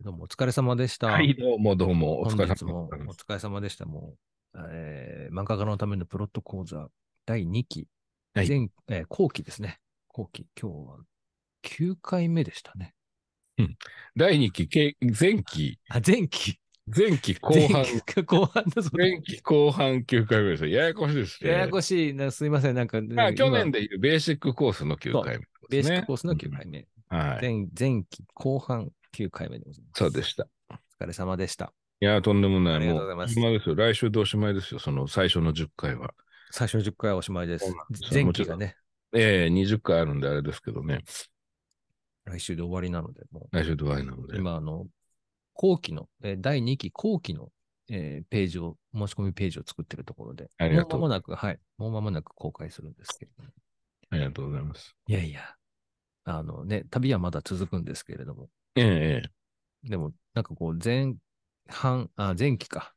どうもお疲れ様でした。はい、どうもどうもお疲れ様でした。お疲れ様でした。もう、えー、漫画家のためのプロット講座第2期、はい、前、えー、後期ですね。後期、今日は9回目でしたね。うん。第2期、前期。あ、前期。前期後半。前期後半だそう前期後半9回目です。ややこしいですね。ややこしいな、すいません。なんか、ね、あ、去年でいうベーシックコースの9回目、ね、ベーシックコースの9回目。うん、はい、前前期後半9回目でございます。そうでした。お疲れ様でした。いや、とんでもない。ありがとうございます。今ですよ。来週でおしまいですよ。その最初の10回は。最初の10回はおしまいです。前期がね。ええー、20回あるんであれですけどね。来週で終わりなので、もう。来週で終わりなので。今、あの、後期の、えー、第2期後期の、えー、ページを、申し込みページを作ってるところで、ありがとうもう間もなく、はい、もう間もなく公開するんですけど、ね、ありがとうございます。いやいや、あのね、旅はまだ続くんですけれども、ええ。でも、なんかこう、前半、あ、前期か。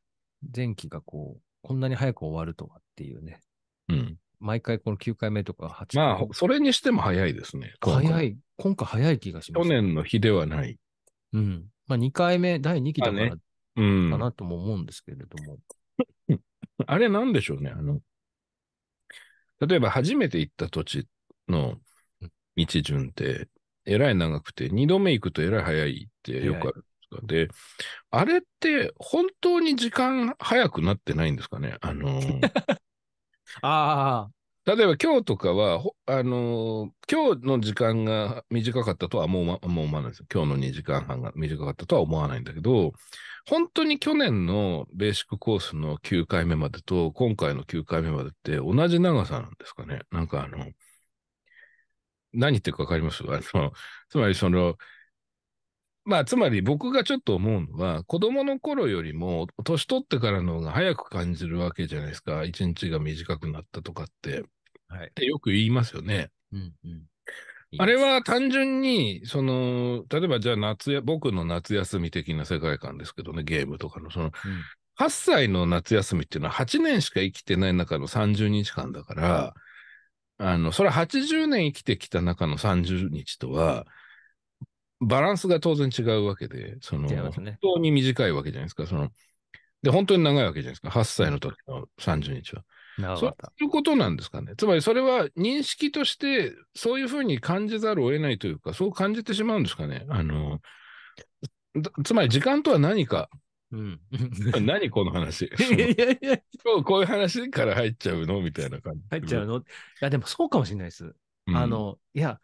前期がこう、こんなに早く終わるとはっていうね。うん。毎回この9回目とか8回まあ、それにしても早いですね。早。い、今回早い気がします。去。年の日ではない。うん。まあ2回目、第2期だからかうん。なとも思うんですけれども。あれなんでしょうね。あの、例えば初めて行った土地の道順って、えらい長くて、2度目行くとえらい早いってよくあるんですか。で、あれって本当に時間早くなってないんですかね。あのー、ああ。例えば今日とかは、あのー、今日の時間が短かったとはもう,、ま、もう思わないです今日の2時間半が短かったとは思わないんだけど、本当に去年のベーシックコースの9回目までと、今回の9回目までって同じ長さなんですかね。なんかあの、何言ってるかわかります あの、つまりその、まあ、つまり僕がちょっと思うのは、子供の頃よりも、年取ってからの方が早く感じるわけじゃないですか。一日が短くなったとかって。はい、ってよく言いますよね。うんうん、あれは単純に、その、例えばじゃあ夏や、僕の夏休み的な世界観ですけどね、ゲームとかの、その、うん、8歳の夏休みっていうのは8年しか生きてない中の30日間だから、あの、それ80年生きてきた中の30日とは、バランスが当然違うわけで、その、ね、本当に短いわけじゃないですか、その、で、本当に長いわけじゃないですか、8歳の時の30日は。そういうことなんですかね。つまりそれは認識として、そういうふうに感じざるを得ないというか、そう感じてしまうんですかね。あの、つまり時間とは何かうん。何この話。いやいやいや。今日こういう話から入っちゃうのみたいな感じ。入っちゃうのいや、でもそうかもしれないです。うん、あの、いや、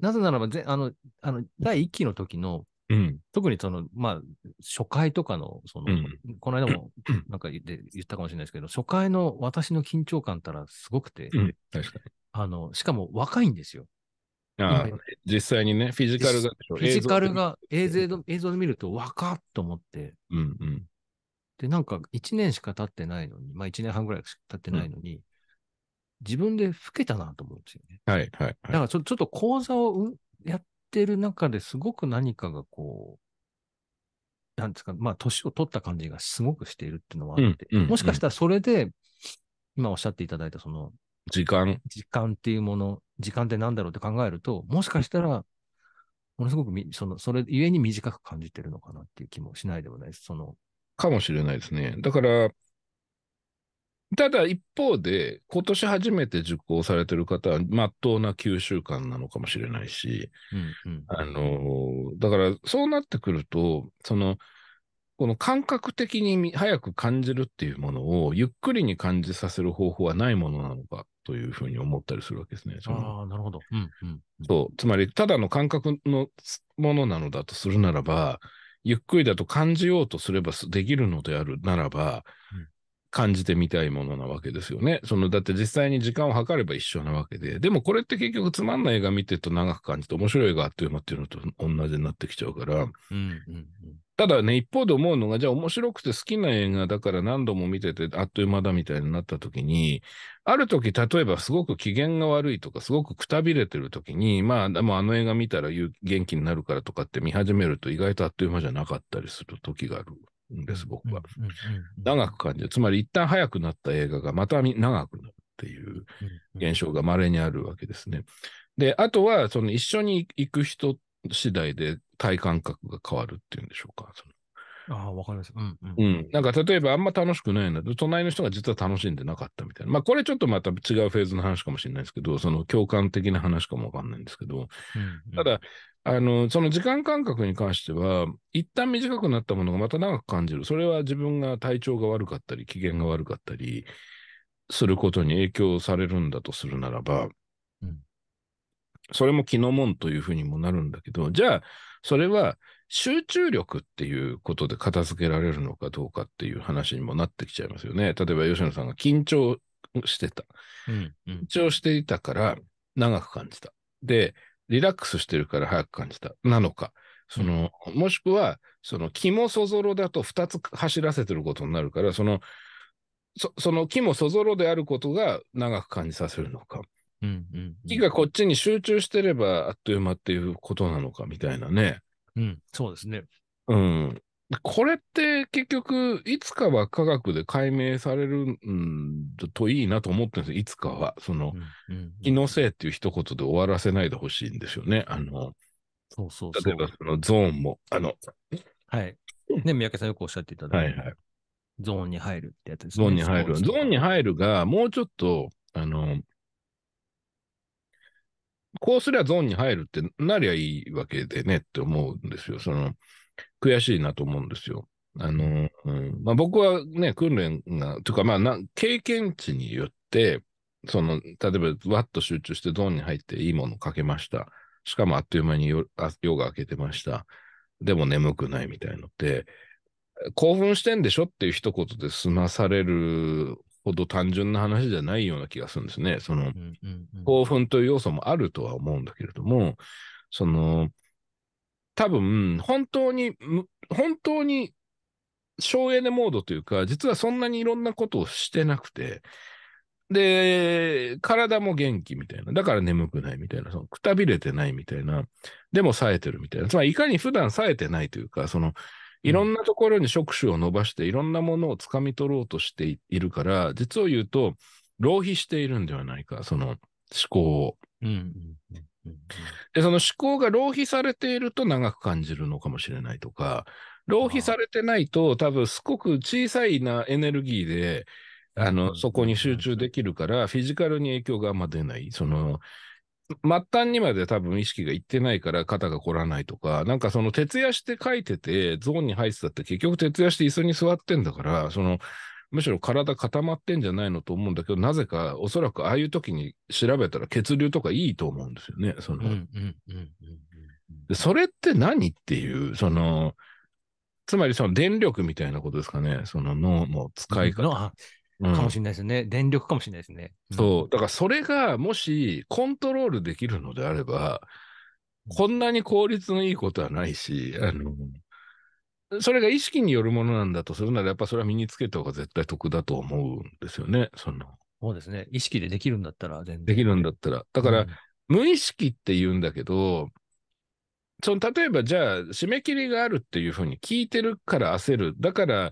なぜならばぜ、あの、あの、第1期の時の、うん、特にその、まあ、初回とかの、その、うん、この間もなんか言って言ったかもしれないですけど、初回の私の緊張感たらすごくて、うん、確かにあの、しかも若いんですよ。ああ、実際にね、フィジカルが。フィジカルが映像映像で見ると、わかっと思って。うんうん、で、なんか1年しか経ってないのに、まあ1年半ぐらいしか経ってないのに、うん、自分で老けたなと思うんですよね。はいはい、はい、だからちょっと講座をやってる中ですごく何かがこう、なんですか、まあ年を取った感じがすごくしているっていうのはあって、うんうんうん、もしかしたらそれで、今おっしゃっていただいたその時間。時間っていうもの、時間って何だろうって考えると、もしかしたら、ものすごくみ、その、それゆえに短く感じてるのかなっていう気もしないでもないです。その。かもしれないですね。だから、ただ一方で、今年初めて受講されてる方は、まっとうな9週間なのかもしれないし、うんうん、あの、だからそうなってくると、その、この感覚的に早く感じるっていうものをゆっくりに感じさせる方法はないものなのかというふうに思ったりするわけですね。ああ、なるほど。うんうん、そう。つまり、ただの感覚のものなのだとするならば、ゆっくりだと感じようとすればできるのであるならば、感じてみたいものなわけですよね。その、だって実際に時間を計れば一緒なわけで。でもこれって結局つまんない映画見てると長く感じて、面白い映画あっという間っていうのと同じになってきちゃうから、うんうんうん、ただね、一方で思うのが、じゃあ面白くて好きな映画だから何度も見ててあっという間だみたいになった時に、ある時、例えばすごく機嫌が悪いとか、すごくくたびれてる時に、まあ、でもあの映画見たら元気になるからとかって見始めると意外とあっという間じゃなかったりする時がある。んです、僕は。長く感じる。つまり一旦早くなった映画がまた長くなるっていう現象が稀にあるわけですね。で、あとは、その一緒に行く人次第で体感覚が変わるっていうんでしょうか。ああ、わかります。うん、うん、うん。なんか例えばあんま楽しくないな。隣の人が実は楽しんでなかったみたいな。まあこれちょっとまた違うフェーズの話かもしれないですけど、その共感的な話かもわかんないんですけど、うんうん、ただ、あの、その時間感覚に関しては、一旦短くなったものがまた長く感じる。それは自分が体調が悪かったり、機嫌が悪かったりすることに影響されるんだとするならば、うん、それも気のもんというふうにもなるんだけど、じゃあ、それは集中力っていうことで片付けられるのかどうかっていう話にもなってきちゃいますよね。例えば吉野さんが緊張してた。うんうん、緊張していたから長く感じた。で、リラックスしてるから早く感じた。なのか。その、うん、もしくは、その気もそぞろだと2つ走らせてることになるから、その、そそのもそぞろであることが長く感じさせるのか。うんうん、木がこっちに集中してればあっという間っていうことなのかみたいなね。うん、そうですね。うん。これって結局、いつかは科学で解明されるんといいなと思ってるんですいつかは。その、うん気のせいっていう一言で終わらせないでほしいんですよね。あの、そうそうそう例えばそのゾーンも、あの、はい。ね、三宅さんよくおっしゃっていただいて、はいはい、ゾーンに入るってやつですね。ゾーンに入る。ゾーンに入るが、もうちょっと、あの、こうすりゃゾーンに入るってなりゃいいわけでねって思うんですよ。その、悔しいなと思うんですよ。あの、うんまあ、僕はね、訓練が、というか、まあ経験値によって、その、例えば、わっと集中してゾーンに入っていいものをかけました。しかもあっという間に夜が明けてました。でも眠くないみたいのって、興奮してんでしょっていう一言で済まされるほど単純な話じゃないような気がするんですね。その、興奮という要素もあるとは思うんだけれども、その、多分、本当に、本当に省エネモードというか、実はそんなにいろんなことをしてなくて、で、体も元気みたいな。だから眠くないみたいな。そのくたびれてないみたいな。でも冴えてるみたいな。つまり、いかに普段冴えてないというか、その、いろんなところに触手を伸ばして、いろんなものをつかみ取ろうとしているから、実を言うと、浪費しているんではないか、その思考を。うん、で、その思考が浪費されていると長く感じるのかもしれないとか、浪費されてないと多分すごく小さいなエネルギーで、あの、そこに集中できるから、フィジカルに影響があんま出ない。その、末端にまで多分意識がいってないから肩が凝らないとか、なんかその徹夜して書いててゾーンに入ってたって結局徹夜して椅子に座ってんだから、そのむしろ体固まってんじゃないのと思うんだけど、なぜかおそらくああいう時に調べたら血流とかいいと思うんですよね。その、それって何っていう、その、つまりその電力みたいなことですかね、その脳の使い方。かもしれないですね、うん、電力かもしれないですね。そう、だからそれがもしコントロールできるのであれば、こんなに効率のいいことはないし、あの、それが意識によるものなんだとするなら、やっぱそれは身につけた方が絶対得だと思うんですよね、その。そうですね。意識でできるんだったら全然。できるんだったら。だから、うん、無意識って言うんだけど、その例えばじゃあ、締め切りがあるっていうふうに聞いてるから焦る。だから、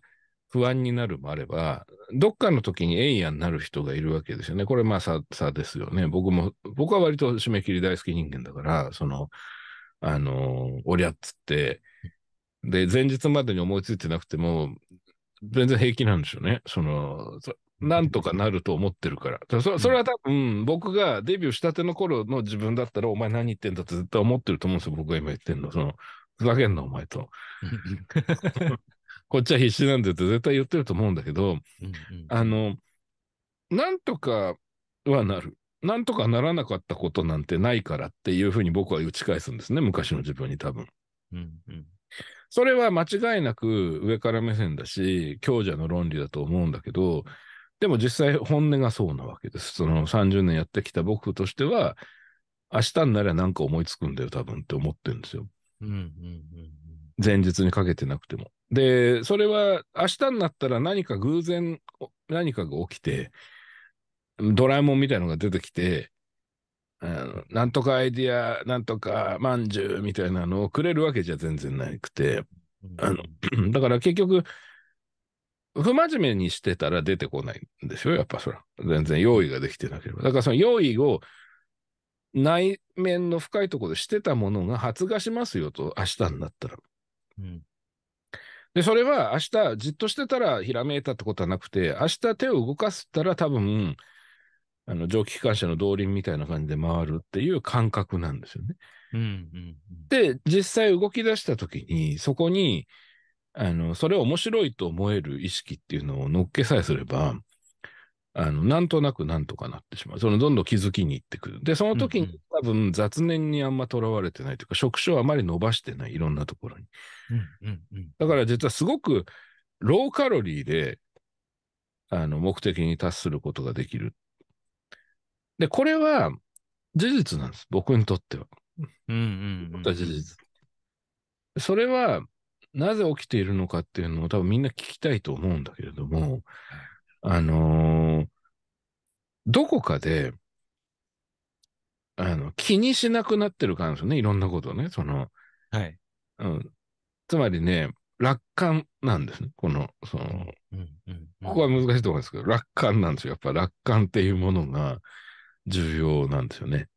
不安になるもあれば、どっかの時にエイヤになる人がいるわけですよね。これまあ差差ですよね。僕も、僕は割と締め切り大好き人間だから、その、あの、おりゃっつって、で、前日までに思いついてなくても、全然平気なんでしょうね。その、なんとかなると思ってるから。それは多分、僕がデビューしたての頃の自分だったら、お前何言ってんだって絶対思ってると思うんですよ。僕が今言ってんの。その、ふざけんな、お前と。こっちは必死なんだよって絶対言ってると思うんだけど、うんうん、あの、なんとかはなる。なんとかならなかったことなんてないからっていうふうに僕は打ち返すんですね、昔の自分に多分。うんうん、それは間違いなく上から目線だし、強者の論理だと思うんだけど、でも実際本音がそうなわけです。その30年やってきた僕としては、明日になりゃ何か思いつくんだよ、多分って思ってるんですよ。うんうんうん、前日にかけてなくても。で、それは明日になったら何か偶然、何かが起きて、ドラえもんみたいのが出てきて、うん、なんとかアイディア、なんとかまんじゅうみたいなのをくれるわけじゃ全然なくて、あの だから結局、不真面目にしてたら出てこないんですよ、やっぱそら。全然用意ができてなければ。だからその用意を内面の深いところでしてたものが発芽しますよと、明日になったら。うん、で、それは明日じっとしてたらひらめいたってことはなくて、明日手を動かすったら多分、あの蒸気機関車の動輪みたいな感じで回るっていう感覚なんですよね。うんうん、で、実際動き出した時に、そこに、あの、それ面白いと思える意識っていうのを乗っけさえすれば、あの、なんとなくなんとかなってしまう。その、どんどん気づきに行ってくる。で、その時に多分雑念にあんまとらわれてないというか、職種をあまり伸ばしてない、いろんなところに。うんうんうん、だから実はすごくローカロリーで、あの、目的に達することができる。で、これは事実なんです。僕にとっては。うんうん、うん。事実。それは、なぜ起きているのかっていうのを多分みんな聞きたいと思うんだけれども、あのー、どこかで、あの、気にしなくなってる感じですよね。いろんなことね。その、はい。うん。つまりね、楽観なんですね。この、その、うんうん、ここは難しいと思うんですけど、楽観なんですよ。やっぱ楽観っていうものが重要なんですよね。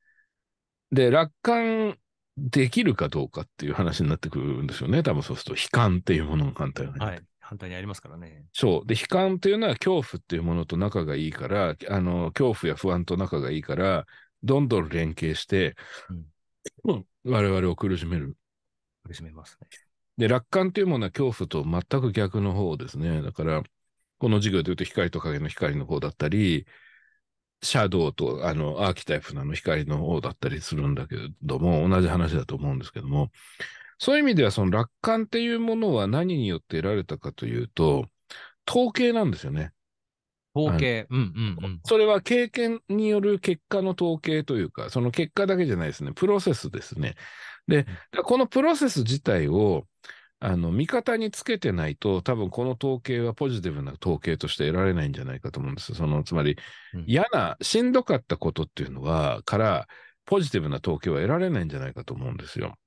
で、楽観できるかどうかっていう話になってくるんですよね。多分そうすると、悲観っていうものが簡単に。はい、反対にありますからね。そう。で、悲観というのは恐怖っていうものと仲がいいから、あの、恐怖や不安と仲がいいから、どんどん連携して、うん、我々を苦しめる。苦しめますね。で、楽観というものは恐怖と全く逆の方ですね。だから、この授業で言うと光と影の光の方だったり、シャドウとあのアーキタイプなの光の方だったりするんだけども、同じ話だと思うんですけども、そういう意味では、その楽観っていうものは何によって得られたかというと、統計なんですよね。統計。うんうんうん。それは経験による結果の統計というか、その結果だけじゃないですね。プロセスですね。で、このプロセス自体を、あの、味方につけてないと、多分この統計はポジティブな統計として得られないんじゃないかと思うんですその、つまり、うん、嫌な、しんどかったことっていうのは、から、ポジティブな統計は得られないんじゃないかと思うんですよ。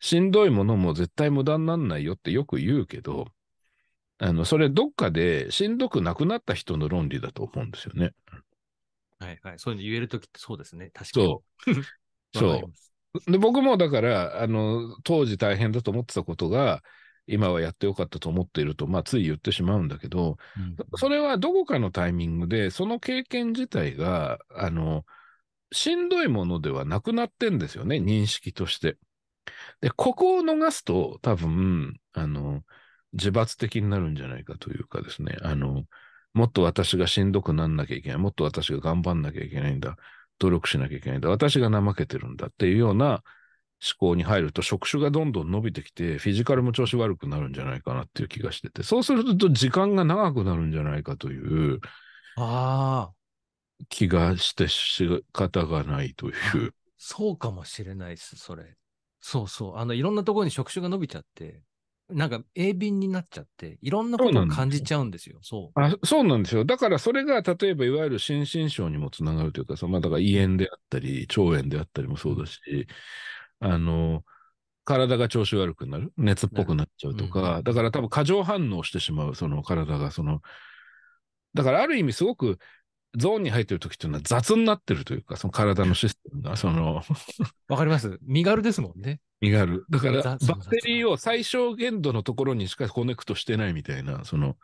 しんどいものも絶対無駄になんないよってよく言うけど、あの、それどっかでしんどくなくなった人の論理だと思うんですよね。はいはい。そういうの言えるときってそうですね。確かに。そう。そう。で、僕もだから、あの、当時大変だと思ってたことが、今はやってよかったと思っていると、まあ、つい言ってしまうんだけど、うん、それはどこかのタイミングで、その経験自体が、あの、しんどいものではなくなってんですよね、認識として。で、ここを逃すと、多分、あの、自罰的になるんじゃないかというかですね、あの、もっと私がしんどくなんなきゃいけない、もっと私が頑張んなきゃいけないんだ、努力しなきゃいけないんだ、私が怠けてるんだっていうような思考に入ると、職種がどんどん伸びてきて、フィジカルも調子悪くなるんじゃないかなっていう気がしてて、そうすると時間が長くなるんじゃないかという気がして仕方がないという。そうかもしれないです、それ。そうそう。あの、いろんなところに触手が伸びちゃって、なんか鋭敏になっちゃって、いろんなことを感じちゃうんですよ。そう。あそうなんですよ。だからそれが、例えばいわゆる心身症にもつながるというか、そのまあ、だから胃炎であったり、腸炎であったりもそうだし、あの、体が調子悪くなる、熱っぽくなっちゃうとか、うん、だから多分過剰反応してしまう、その体が、その、だからある意味すごくゾーンに入ってる時っていうのは雑になってるというか、その体のシステムが、そのわかります身軽ですもんね。身軽。だから、バッテリーを最小限度のところにしかコネクトしてないみたいな、その。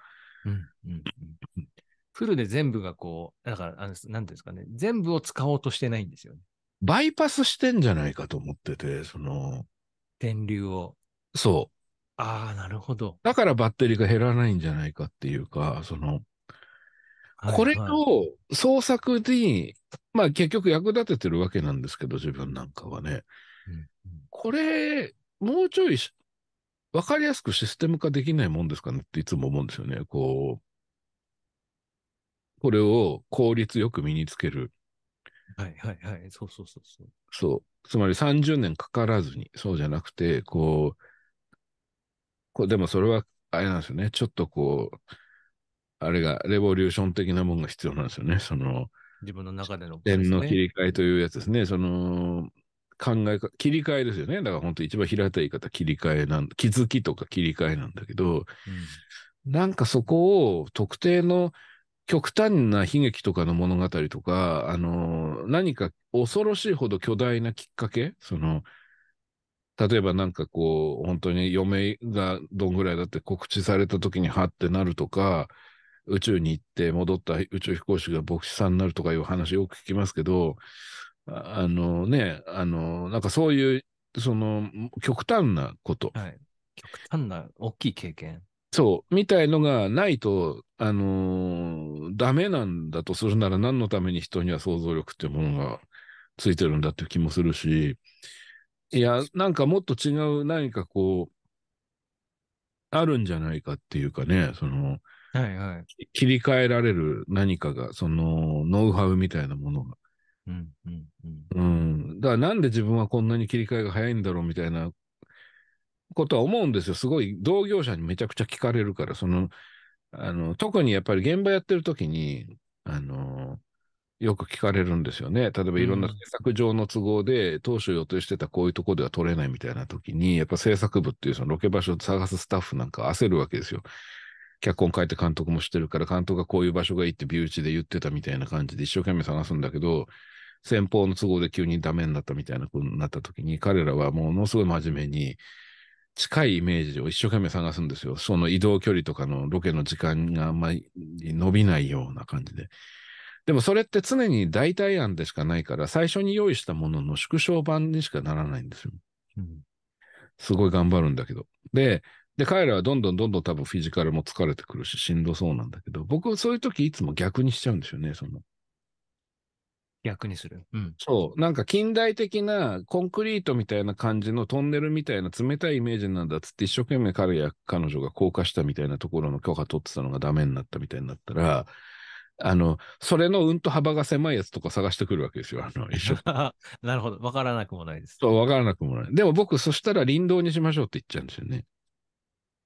うんうんうん、フルで全部がこう、だから、あのなんですかね、全部を使おうとしてないんですよね。バイパスしてんじゃないかと思ってて、その。電流を。そう。ああ、なるほど。だからバッテリーが減らないんじゃないかっていうか、その。これを創作に、まあ結局役立ててるわけなんですけど、自分なんかはね。これ、もうちょいわかりやすくシステム化できないもんですかねっていつも思うんですよね。こう、これを効率よく身につける。はいはいはい。そうそうそうそう。そう。つまり30年かからずに、そうじゃなくて、こう、こうでもそれは、あれなんですよね。ちょっとこう、あれが、レボリューション的なものが必要なんですよね。その、自分の中での、ね、点の切り替えというやつですね。その、考えか、切り替えですよね。だから本当一番平たい言い方、切り替えなん気づきとか切り替えなんだけど、うん、なんかそこを特定の極端な悲劇とかの物語とか、あの、何か恐ろしいほど巨大なきっかけ、その、例えばなんかこう、本当に嫁がどんぐらいだって告知された時にはってなるとか、宇宙に行って戻った宇宙飛行士が牧師さんになるとかいう話よく聞きますけど、あのね、あの、なんかそういう、その、極端なこと。はい。極端な大きい経験。そう、みたいのがないと、あのー、ダメなんだとするなら何のために人には想像力っていうものがついてるんだっていう気もするし、いや、なんかもっと違う何かこう、あるんじゃないかっていうかね、その、はいはい、切り替えられる何かが、そのノウハウみたいなものが。うんうんうん、うん、だからなんで自分はこんなに切り替えが早いんだろうみたいなことは思うんですよ。すごい同業者にめちゃくちゃ聞かれるから、その、あの、特にやっぱり現場やってる時に、あの、よく聞かれるんですよね。例えばいろんな政策上の都合で、うん、当初予定してたこういうとこでは取れないみたいな時に、やっぱ制作部っていうそのロケ場所を探すスタッフなんか焦るわけですよ。脚本書いて監督もしてるから、監督がこういう場所がいいってビューチで言ってたみたいな感じで一生懸命探すんだけど、先方の都合で急にダメになったみたいなことになった時に、彼らはものすごい真面目に、近いイメージを一生懸命探すんですよ。その移動距離とかのロケの時間があんまり伸びないような感じで。でもそれって常に代替案でしかないから、最初に用意したものの縮小版にしかならないんですよ。うん、すごい頑張るんだけど。で、で、彼らはどんどんどんどん多分フィジカルも疲れてくるし、しんどそうなんだけど、僕はそういう時いつも逆にしちゃうんですよね、その。逆にする。うん。そう。なんか近代的なコンクリートみたいな感じのトンネルみたいな冷たいイメージなんだっつって一生懸命彼や彼女が降下したみたいなところの許可取ってたのがダメになったみたいになったら、あの、それのうんと幅が狭いやつとか探してくるわけですよ。あの、一緒。なるほど。わからなくもないです。そう、わからなくもない。でも僕、そしたら林道にしましょうって言っちゃうんですよね。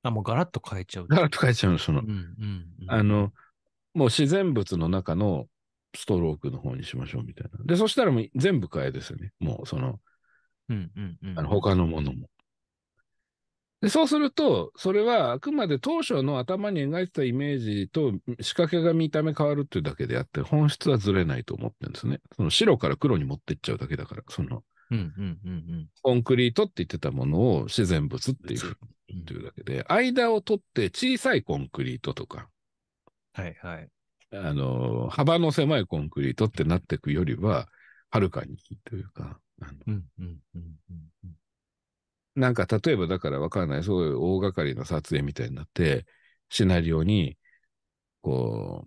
あ、もうガラッと変えちゃう。ガラッと変えちゃうの、その、うんうんうん、あの、もう自然物の中のストロークの方にしましょうみたいな。で、そしたらもう全部変えですよね。もうその、うんうんうん、あの他のものも。で、そうすると、それはあくまで当初の頭に描いてたイメージと仕掛けが見た目変わるっていうだけであって、本質はずれないと思ってるんですね。その白から黒に持ってっちゃうだけだから、その、うんうんうんうん、コンクリートって言ってたものを自然物っていうというだけで、間を取って小さいコンクリートとか、はいはい。あの、幅の狭いコンクリートってなっていくよりは、はるかにいいというか、なんか例えばだからわからない、そういう大掛かりな撮影みたいになって、シナリオに、こ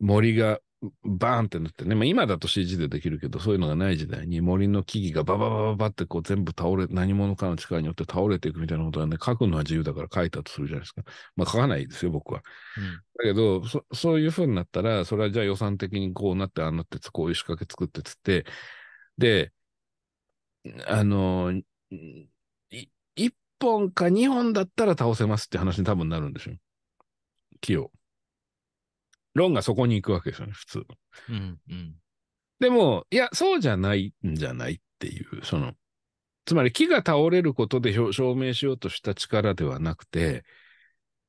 う、森がバーンってなってね、まあ、今だと CG でできるけど、そういうのがない時代に森の木々がバババババってこう全部倒れ、何者かの力によって倒れていくみたいなことはね、書くのは自由だから書いたとするじゃないですか。まあ書かないですよ、僕は。うん、だけどそ、そういうふうになったら、それはじゃあ予算的にこうなって、ああなって、こういう仕掛け作ってつって、で、あの、1本か2本だったら倒せますって話に多分なるんでしょ。木を。論がそこに行くわけですよね、普通。うんうん、でも、いや、そうじゃないんじゃないっていう、その、つまり木が倒れることで証明しようとした力ではなくて、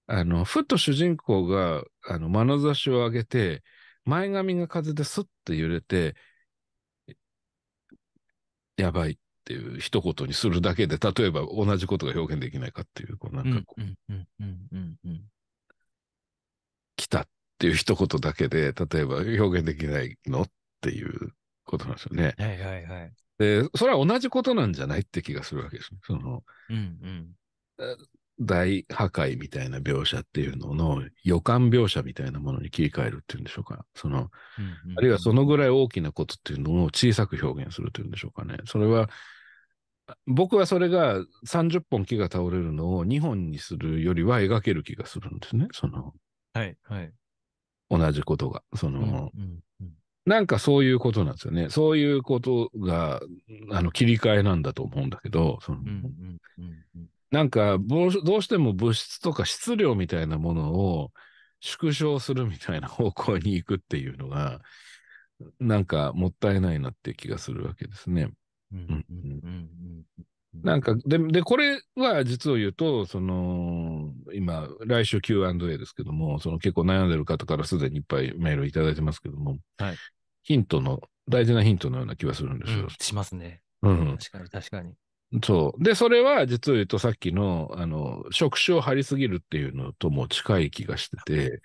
あの、ふっと主人公が、あの、眼差しを上げて、前髪が風でスッと揺れて、やばいっていう一言にするだけで、例えば同じことが表現できないかっていう、こうなんかこう。ていう一言だけで、例えば表現できないのっていうことなんですよね。はいはいはい。で、それは同じことなんじゃないって気がするわけですね。その、うんうん、大破壊みたいな描写っていうのの予感描写みたいなものに切り替えるっていうんでしょうか。その、うんうんうん、あるいはそのぐらい大きなことっていうのを小さく表現するというんでしょうかね。それは、僕はそれが30本木が倒れるのを2本にするよりは描ける気がするんですね。その、はい、はい。同じことが。その、なんかそういうことなんですよね。そういうことが、あの、切り替えなんだと思うんだけど、その、なんかどうしても物質とか質量みたいなものを縮小するみたいな方向に行くっていうのが、なんかもったいないなって気がするわけですね。うんうんうんなんか、で、で、これは実を言うと、その、今、来週 Q&A ですけども、その結構悩んでる方からすでにいっぱいメールいただいてますけども、はい。ヒントの、大事なヒントのような気がするんですよん。しますね。うん。確かに、確かに。そう。で、それは実を言うとさっきの、あの、触手を張りすぎるっていうのとも近い気がしてて、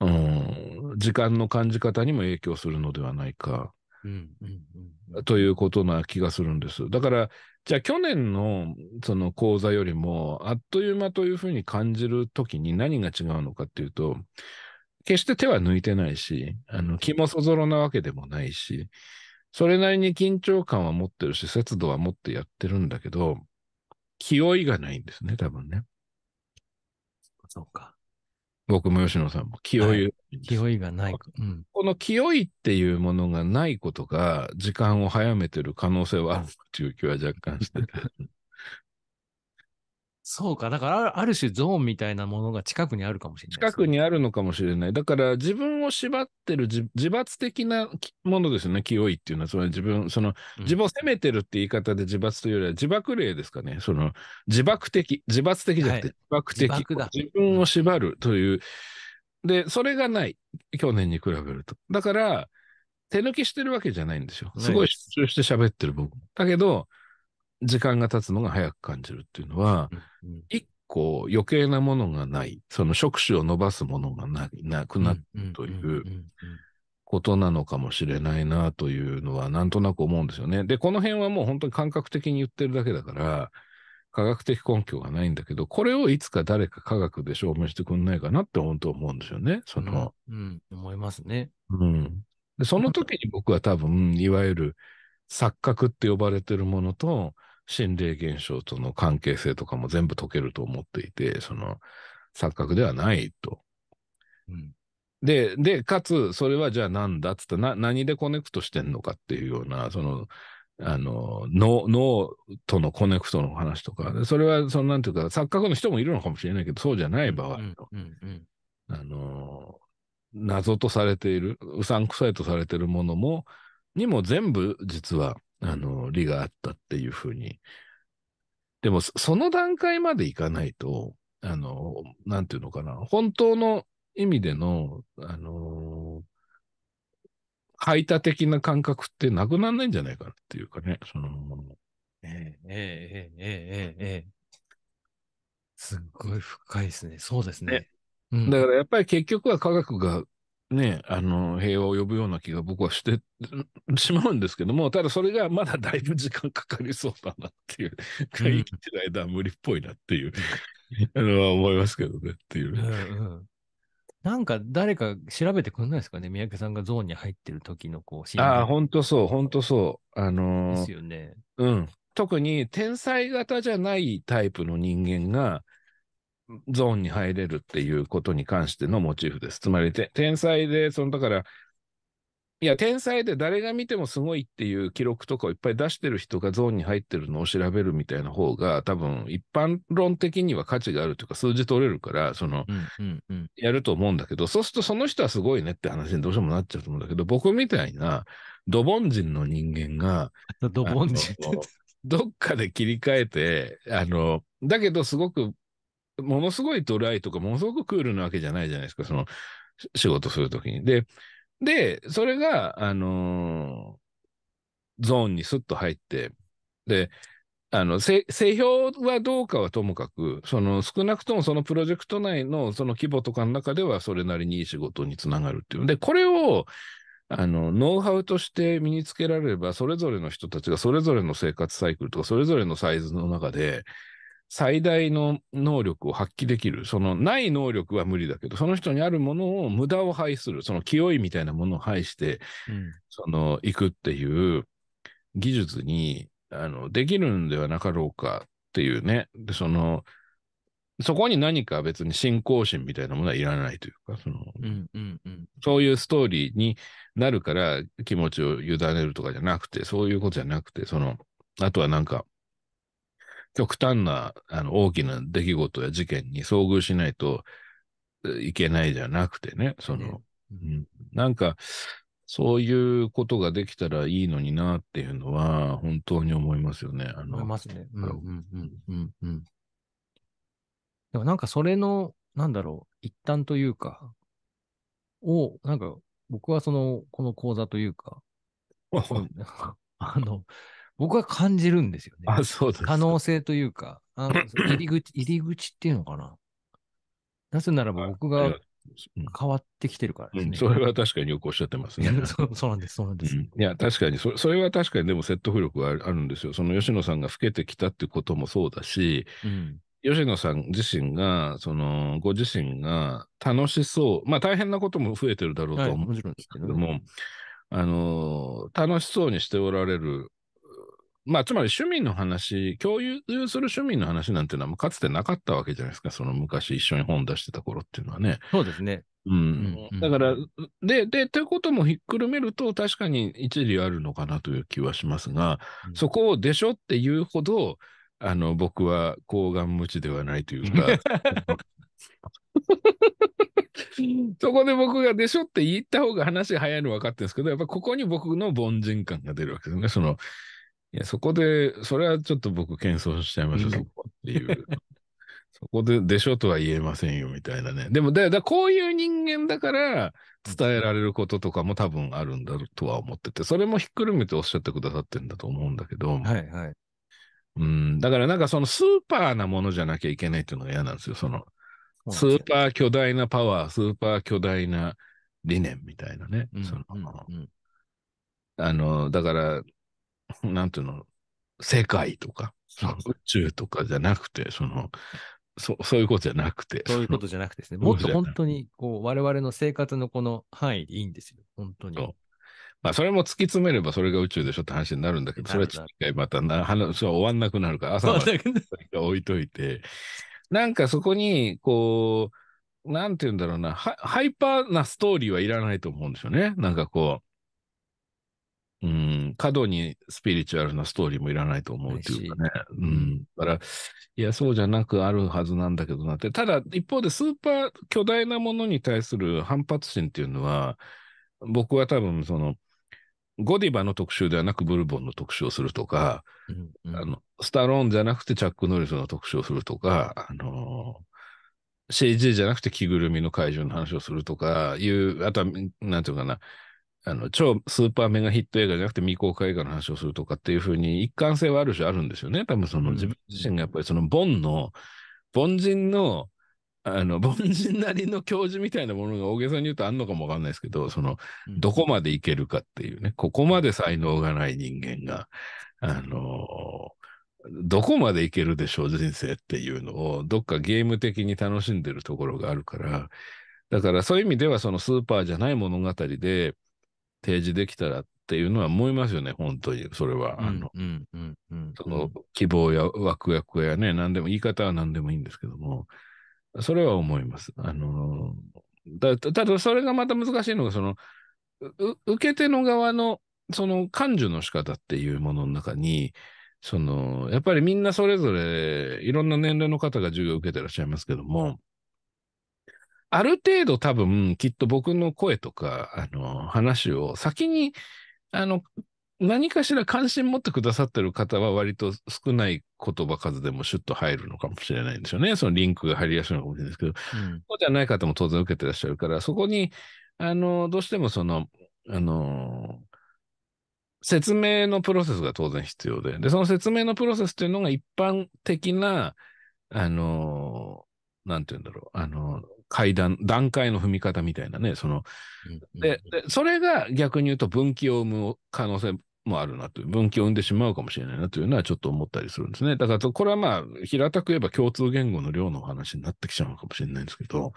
うん、時間の感じ方にも影響するのではないか、うん、うん、うん。ということな気がするんです。だから、じゃあ去年のその講座よりも、あっという間というふうに感じるときに何が違うのかっていうと、決して手は抜いてないし、あの気もそぞろなわけでもないし、それなりに緊張感は持ってるし、節度は持ってやってるんだけど、気負いがないんですね、多分ね。そうか。僕も吉野さんも気負い、はい、気負いがない、うん、この気負いっていうものがないことが時間を早めてる可能性はあるという気は若干して そうか。だからある種ゾーンみたいなものが近くにあるかもしれない、ね、近くにあるのかもしれない。だから自分を縛ってる自罰的なものですよね。清いっていうのは。つまり自分、その、自分を責めてるって言い方で自罰というよりは自爆例ですかね。その、自爆的、自罰的じゃなくて自爆的。はい、自自分を縛るという。で、それがない。去年に比べると。だから、手抜きしてるわけじゃないんですよ。すごい集中して喋ってる僕。だけど、時間が経つのが早く感じるっていうのは、一、うん、個余計なものがない、その触手を伸ばすものがなくなるということなのかもしれないなというのは、なんとなく思うんですよね。で、この辺はもう本当に感覚的に言ってるだけだから、科学的根拠がないんだけど、これをいつか誰か科学で証明してくんないかなって本当思うんですよね。その。うん、うん、思いますね。うん。で、その時に僕は多分、いわゆる錯覚って呼ばれてるものと、心霊現象との関係性とかも全部解けると思っていて、その錯覚ではないと。うん、で、で、かつ、それはじゃあなんだっつってな、何でコネクトしてんのかっていうような、その、あの、脳、とのコネクトの話とか、それは、その、なんていうか、錯覚の人もいるのかもしれないけど、そうじゃない場合の、うんうん、あの、謎とされている、うさんくさいとされているものも、にも全部実はあの、利があったっていうふうに。でも、その段階までいかないと、あの、なんていうのかな、本当の意味での、あの排他的な感覚ってなくならないんじゃないかなっていうかね、その、えー、えー、えー、えええすっごい深いですね。そうですね。ねだからやっぱり結局は科学がね、あの、平和を呼ぶような気が僕はして しまうんですけども、ただそれがまだだいぶ時間かかりそうだなっていう、う生きてる間は無理っぽいなっていう、あのは思いますけどねっていう。うんうん、なんか誰か調べてくんないですかね、三宅さんがゾーンに入ってる時のこう、ああ、ほんとそう、ほんとそう。あのー、ですよね。うん。特に天才型じゃないタイプの人間が、ゾーンに入れるっていうことに関してのモチーフです。つまり、天才で、その、だから、いや、天才で誰が見てもすごいっていう記録とかをいっぱい出してる人がゾーンに入ってるのを調べるみたいな方が、多分一般論的には価値があるというか、数字取れるから、その、うんうんうん、やると思うんだけど、そうするとその人はすごいねって話にどうしてもなっちゃうと思うんだけど、僕みたいな、ドボン人の人間が、ドボン人どっかで切り替えて、あの、だけどすごくものすごいドライとか、ものすごくクールなわけじゃないじゃないですか、その、仕事するときに。で、で、それが、あのー、ゾーンにスッと入って、で、あの、製評はどうかはともかく、その少なくともそのプロジェクト内のその規模とかの中ではそれなりにいい仕事につながるっていう。で、これを、あの、ノウハウとして身につけられれば、それぞれの人たちがそれぞれの生活サイクルとか、それぞれのサイズの中で、最大の能力を発揮できる。そのない能力は無理だけど、その人にあるものを無駄を排する。その清いみたいなものを排して、うん、その、行くっていう技術に、あの、できるんではなかろうかっていうね。で、その、そこに何か別に信仰心みたいなものはいらないというか、その、うんうんうん、そういうストーリーになるから気持ちを委ねるとかじゃなくて、そういうことじゃなくて、その、あとはなんか、極端なあの大きな出来事や事件に遭遇しないといけないじゃなくてね、その、うん、なんか、そういうことができたらいいのになっていうのは、本当に思いますよね。あの思いますね。うんうんうんうんうん。でもなんかそれの、なんだろう、一端というか、を、なんか僕はその、この講座というか、あの、僕は感じるんですよね。あ、そうです。可能性というか、あの 入り口、入り口っていうのかな。なぜならば僕が変わってきてるからですね。うん、それは確かによくおっしゃってますね。そうそうなんです、そうなんです。うん、いや、確かにそ、それは確かにでも説得力があるんですよ。その吉野さんが老けてきたってこともそうだし、うん、吉野さん自身が、その、ご自身が楽しそう、まあ大変なことも増えてるだろうと思うんですけども、はいあの、楽しそうにしておられるまあ、つまり趣味の話、共有する趣味の話なんていうのは、かつてなかったわけじゃないですか、その昔一緒に本出してた頃っていうのはね。そうですね。うん。だから、で、で、ということもひっくるめると、確かに一理あるのかなという気はしますが、うん、そこをでしょっていうほど、あの、僕は高顔無知ではないというか、そこで僕がでしょって言った方が話早いの分かってるんですけど、やっぱここに僕の凡人感が出るわけですね。その、いや、そこで、それはちょっと僕、謙遜しちゃいました、そこっていう。そこで、でしょとは言えませんよ、みたいなね。でも、だだこういう人間だから、伝えられることとかも多分あるんだとは思ってて、それもひっくるめておっしゃってくださってるんだと思うんだけど。はいはい。うん、だからなんかそのスーパーなものじゃなきゃいけないっていうのが嫌なんですよ。その、スーパー巨大なパワー、スーパー巨大な理念みたいなね。うん、その、あの、だから、なんていうの、世界とか、宇宙とかじゃなくて、その、そそういうことじゃなくて。そういうことじゃなくてですね。もっと本当に、こう、我々の生活のこの範囲でいいんですよ。本当に。まあ、それも突き詰めればそれが宇宙でしょって話になるんだけど、それはまたな話は終わんなくなるから、朝まで置いといて、なんかそこに、こう、なんて言うんだろうなハイパーなストーリーはいらないと思うんですよね。なんかこう、うん、過度にスピリチュアルなストーリーもいらないと思うというかね。うん。だから、いや、そうじゃなくあるはずなんだけどなって。ただ、一方でスーパー巨大なものに対する反発心っていうのは、僕は多分、その、ゴディバの特集ではなくブルボンの特集をするとか、うんうん、あのスタローンじゃなくてチャック・ノリスの特集をするとか、あのー、CG じゃなくて着ぐるみの怪獣の話をするとかいう、あとは、なんていうかな、あの、超スーパーメガヒット映画じゃなくて未公開映画の話をするとかっていうふうに一貫性はある種あるんですよね。多分その自分自身がやっぱりそのボンの、凡人の、あの、凡人なりの教授みたいなものが大げさに言うとあんのかもわかんないですけど、その、どこまでいけるかっていうね、ここまで才能がない人間が、あのどこまでいけるでしょう、人生っていうのを、どっかゲーム的に楽しんでるところがあるから、だからそういう意味ではそのスーパーじゃない物語で、提示できたらっていうのは思いますよね、本当に、それは。希望やワクワクやね、何でも、言い方は何でもいいんですけども、それは思います。あの、だただ、それがまた難しいのが、その、受け手の側の、その感受の仕方っていうものの中に、その、やっぱりみんなそれぞれいろんな年齢の方が授業を受けてらっしゃいますけども、ある程度多分、きっと僕の声とか、あの、話を先に、あの、何かしら関心持ってくださってる方は割と少ない言葉数でもシュッと入るのかもしれないんですよね。そのリンクが入りやすいのかもしれないですけど、うん、そうじゃない方も当然受けてらっしゃるから、そこに、あの、どうしてもその、あの、説明のプロセスが当然必要で、で、その説明のプロセスというのが一般的な、あの、なんて言うんだろう、あの、階段、段階の踏み方みたいなね、その、で、でそれが逆に言うと分岐を生む可能性もあるなという、分岐を生んでしまうかもしれないなというのはちょっと思ったりするんですね。だから、これはまあ、平たく言えば共通言語の量の話になってきちゃうのかもしれないんですけど、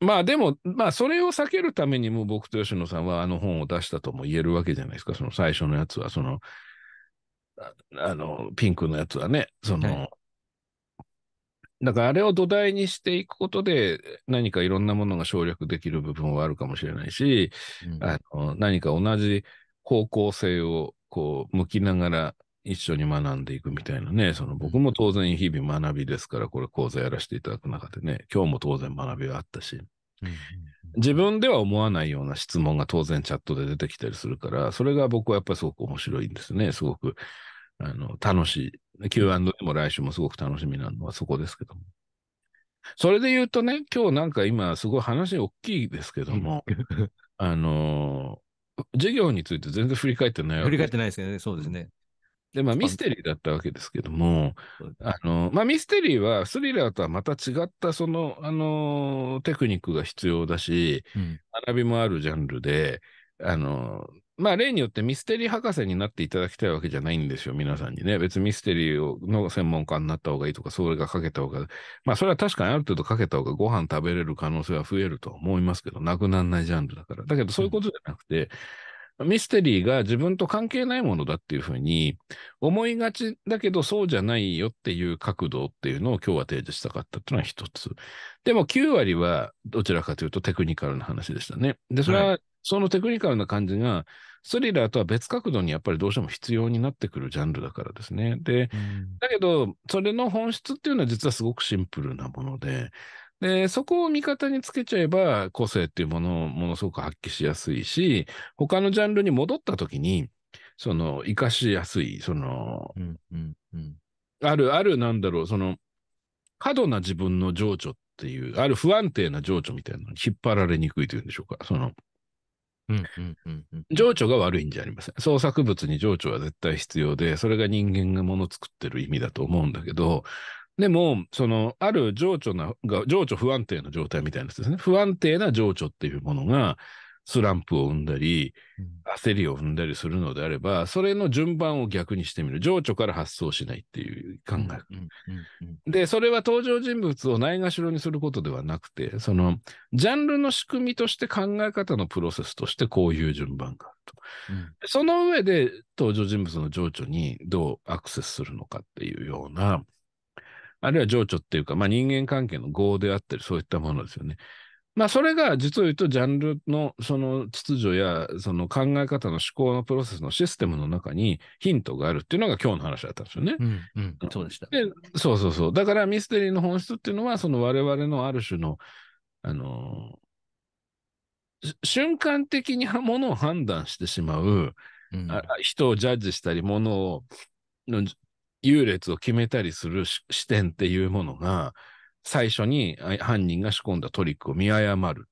まあでも、まあそれを避けるためにも僕と吉野さんはあの本を出したとも言えるわけじゃないですか、その最初のやつは、その、あの、ピンクのやつはね、その、はいだからあれを土台にしていくことで何かいろんなものが省略できる部分はあるかもしれないし、うん、あの何か同じ方向性をこう向きながら一緒に学んでいくみたいなね、その僕も当然日々学びですから、これ講座やらせていただく中でね、今日も当然学びはあったし、自分では思わないような質問が当然チャットで出てきたりするから、それが僕はやっぱりすごく面白いんですね、すごくあの楽しい Q&A も来週もすごく楽しみなのはそこですけども。それで言うとね、今日なんか今すごい話大きいですけども、あのー、授業について全然振り返ってないわけ振り返ってないですけどね、そうですね。で、まあミステリーだったわけですけども、あのー、まあミステリーはスリラーとはまた違ったその、あのー、テクニックが必要だし、学びもあるジャンルで、あのーまあ例によってミステリー博士になっていただきたいわけじゃないんですよ、皆さんにね。別にミステリーの専門家になった方がいいとか、それがかけた方が、まあそれは確かにある程度かけた方がご飯食べれる可能性は増えると思いますけど、なくならないジャンルだから。だけどそういうことじゃなくて、うん、ミステリーが自分と関係ないものだっていうふうに思いがちだけどそうじゃないよっていう角度っていうのを今日は提示したかったっていうのは一つ。でも9割はどちらかというとテクニカルな話でしたね。で、それは、はいそのテクニカルな感じが、スリラーとは別角度にやっぱりどうしても必要になってくるジャンルだからですね。で、うん、だけど、それの本質っていうのは実はすごくシンプルなもので、で、そこを味方につけちゃえば、個性っていうものをものすごく発揮しやすいし、他のジャンルに戻った時に、その、かしやすい、その、うんうんうん、ある、ある、なんだろう、その、過度な自分の情緒っていう、ある不安定な情緒みたいなのに引っ張られにくいというんでしょうか。その、情緒が悪いんじゃありません。創作物に情緒は絶対必要で、それが人間がもの作ってる意味だと思うんだけど、でも、その、ある情緒な、情緒不安定な状態みたいなやつですね。不安定な情緒っていうものが、スランプを生んだり、焦りを生んだりするのであれば、それの順番を逆にしてみる。情緒から発想しないっていう考え。で、それは登場人物をないがしろにすることではなくて、その、ジャンルの仕組みとして考え方のプロセスとしてこういう順番があると。その上で登場人物の情緒にどうアクセスするのかっていうような、あるいは情緒っていうか、まあ、人間関係の業であったり、そういったものですよね。まあ、それが実を言うと、ジャンルのその秩序や、その考え方の思考のプロセスのシステムの中にヒントがあるっていうのが今日の話だったんですよね。うんうん、そうでしたで。そうそうそう。だからミステリーの本質っていうのは、その我々のある種の、あのー、瞬間的にものを判断してしまう、うん、人をジャッジしたり、ものを、優劣を決めたりする視点っていうものが、最初に犯人が仕込んだトリックを見誤る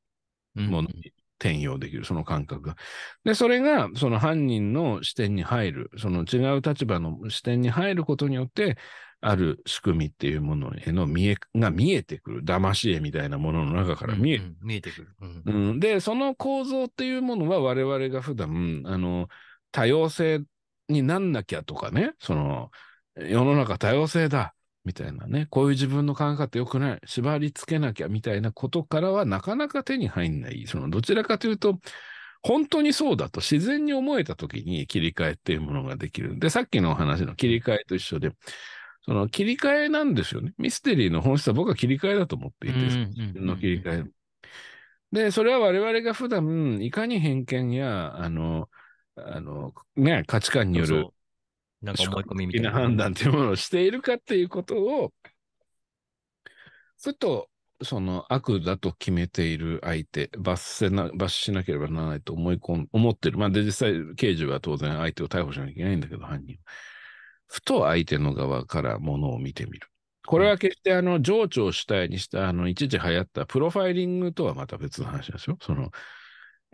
ものに転用できる、その感覚が。で、それが、その犯人の視点に入る、その違う立場の視点に入ることによって、ある仕組みっていうものへの見え、が見えてくる。騙し絵みたいなものの中から見え,、うんうん、見えてくる、うん、うん、で、その構造っていうものは我々が普段、あの、多様性になんなきゃとかね、その、世の中多様性だ。みたいなね、こういう自分の考え方良くない、縛りつけなきゃみたいなことからはなかなか手に入んない。そのどちらかというと、本当にそうだと自然に思えた時に切り替えっていうものができる。で、さっきのお話の切り替えと一緒で、その切り替えなんですよね。ミステリーの本質は僕は切り替えだと思っていて、自分の切り替え。で、それは我々が普段、いかに偏見や、あの、あの、ね、価値観によるなんか思い込みみたいな。判断というものをしているかっていうことを、ふと、その悪だと決めている相手、罰せな、罰しなければならないと思い込ん、思ってる。まあ、で、実際、刑事は当然相手を逮捕しなきゃいけないんだけど、犯人。ふと相手の側からものを見てみる。これは決してあの情緒を主体にした、あの、一時流行ったプロファイリングとはまた別の話ですよ。その、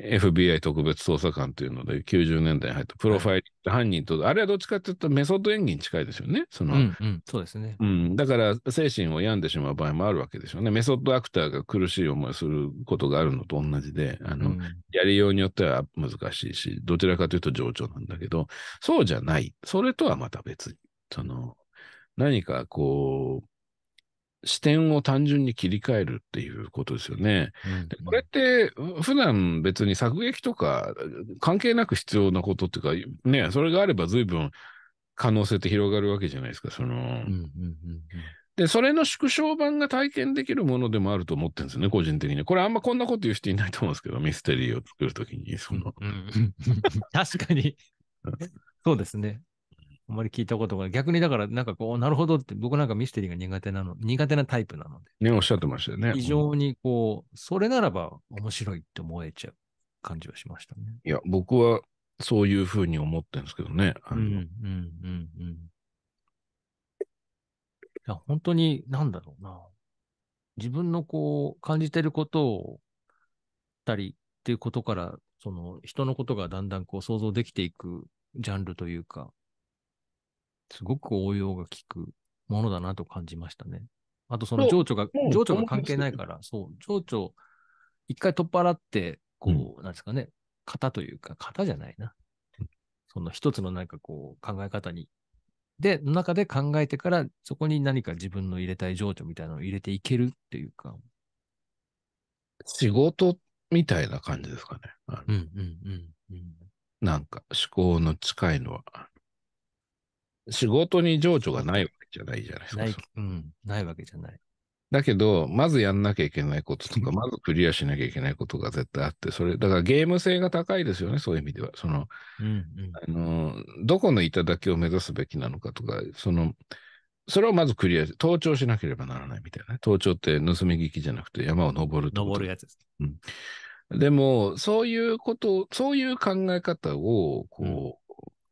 FBI 特別捜査官というので、90年代に入った、プロファイリングって犯人と、あれはどっちかというとメソッド演技に近いですよね。その、うんうん、そうですね。うん、だから、精神を病んでしまう場合もあるわけでしょうね。メソッドアクターが苦しい思いをすることがあるのと同じで、あの、うん、やりようによっては難しいし、どちらかというと情緒なんだけど、そうじゃない。それとはまた別に。その、何かこう、視点を単純に切り替えるっていうことですよね。うん、これって普段別に作劇とか関係なく必要なことっていうか、ね、それがあれば随分可能性って広がるわけじゃないですか。その、うんうんうんで、それの縮小版が体験できるものでもあると思ってるんですよね、個人的に。これあんまこんなこと言う人いないと思うんですけど、ミステリーを作るときに、その。確かに。そうですね。あんまり聞いたことが逆にだから、なんかこう、なるほどって、僕なんかミステリーが苦手なの、苦手なタイプなので。ね、おっしゃってましたよね。非常にこう、それならば面白いって思えちゃう感じはしましたね。いや、僕はそういうふうに思ってるんですけどね。うん、うん、うん、うん。いや、本当に、なんだろうな。自分のこう、感じてることを、たりっていうことから、その人のことがだんだんこう想像できていくジャンルというか、すごく応用が効くものだなと感じましたね。あとその情緒が、情緒が関係ないから、そう、情緒、一回取っ払って、こう、なんですかね、型というか、型じゃないな。その一つのなんかこう、考え方に、で、中で考えてから、そこに何か自分の入れたい情緒みたいなのを入れていけるっていうか。仕事みたいな感じですかね。うんうんうんうん。なんか思考の近いのは。仕事に情緒がないわけじゃないじゃないですか。ない、うん、ないわけじゃない。だけど、まずやんなきゃいけないこととか、まずクリアしなきゃいけないことが絶対あって、それ、だからゲーム性が高いですよね、そういう意味では。その、うんうん、あの、どこの頂を目指すべきなのかとか、その、それをまずクリアし、盗聴しなければならないみたいな、盗聴って盗み聞きじゃなくて山を登る登るやつです。うん。でも、そういうこと、そういう考え方を、こう、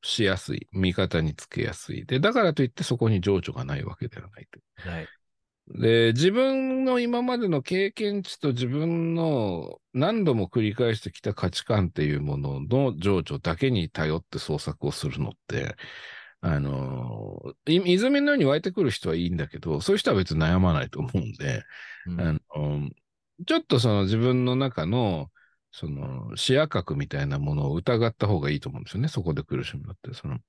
しやすい。味方につけやすい。で、だからといってそこに情緒がないわけではないと。はい。で、自分の今までの経験値と自分の何度も繰り返してきた価値観っていうものの情緒だけに頼って創作をするのって、あの、泉のように湧いてくる人はいいんだけど、そういう人は別に悩まないと思うんで、うん、あのちょっとその自分の中の、その、視野角みたいなものを疑った方がいいと思うんですよね。そこで苦しむのって。その、うん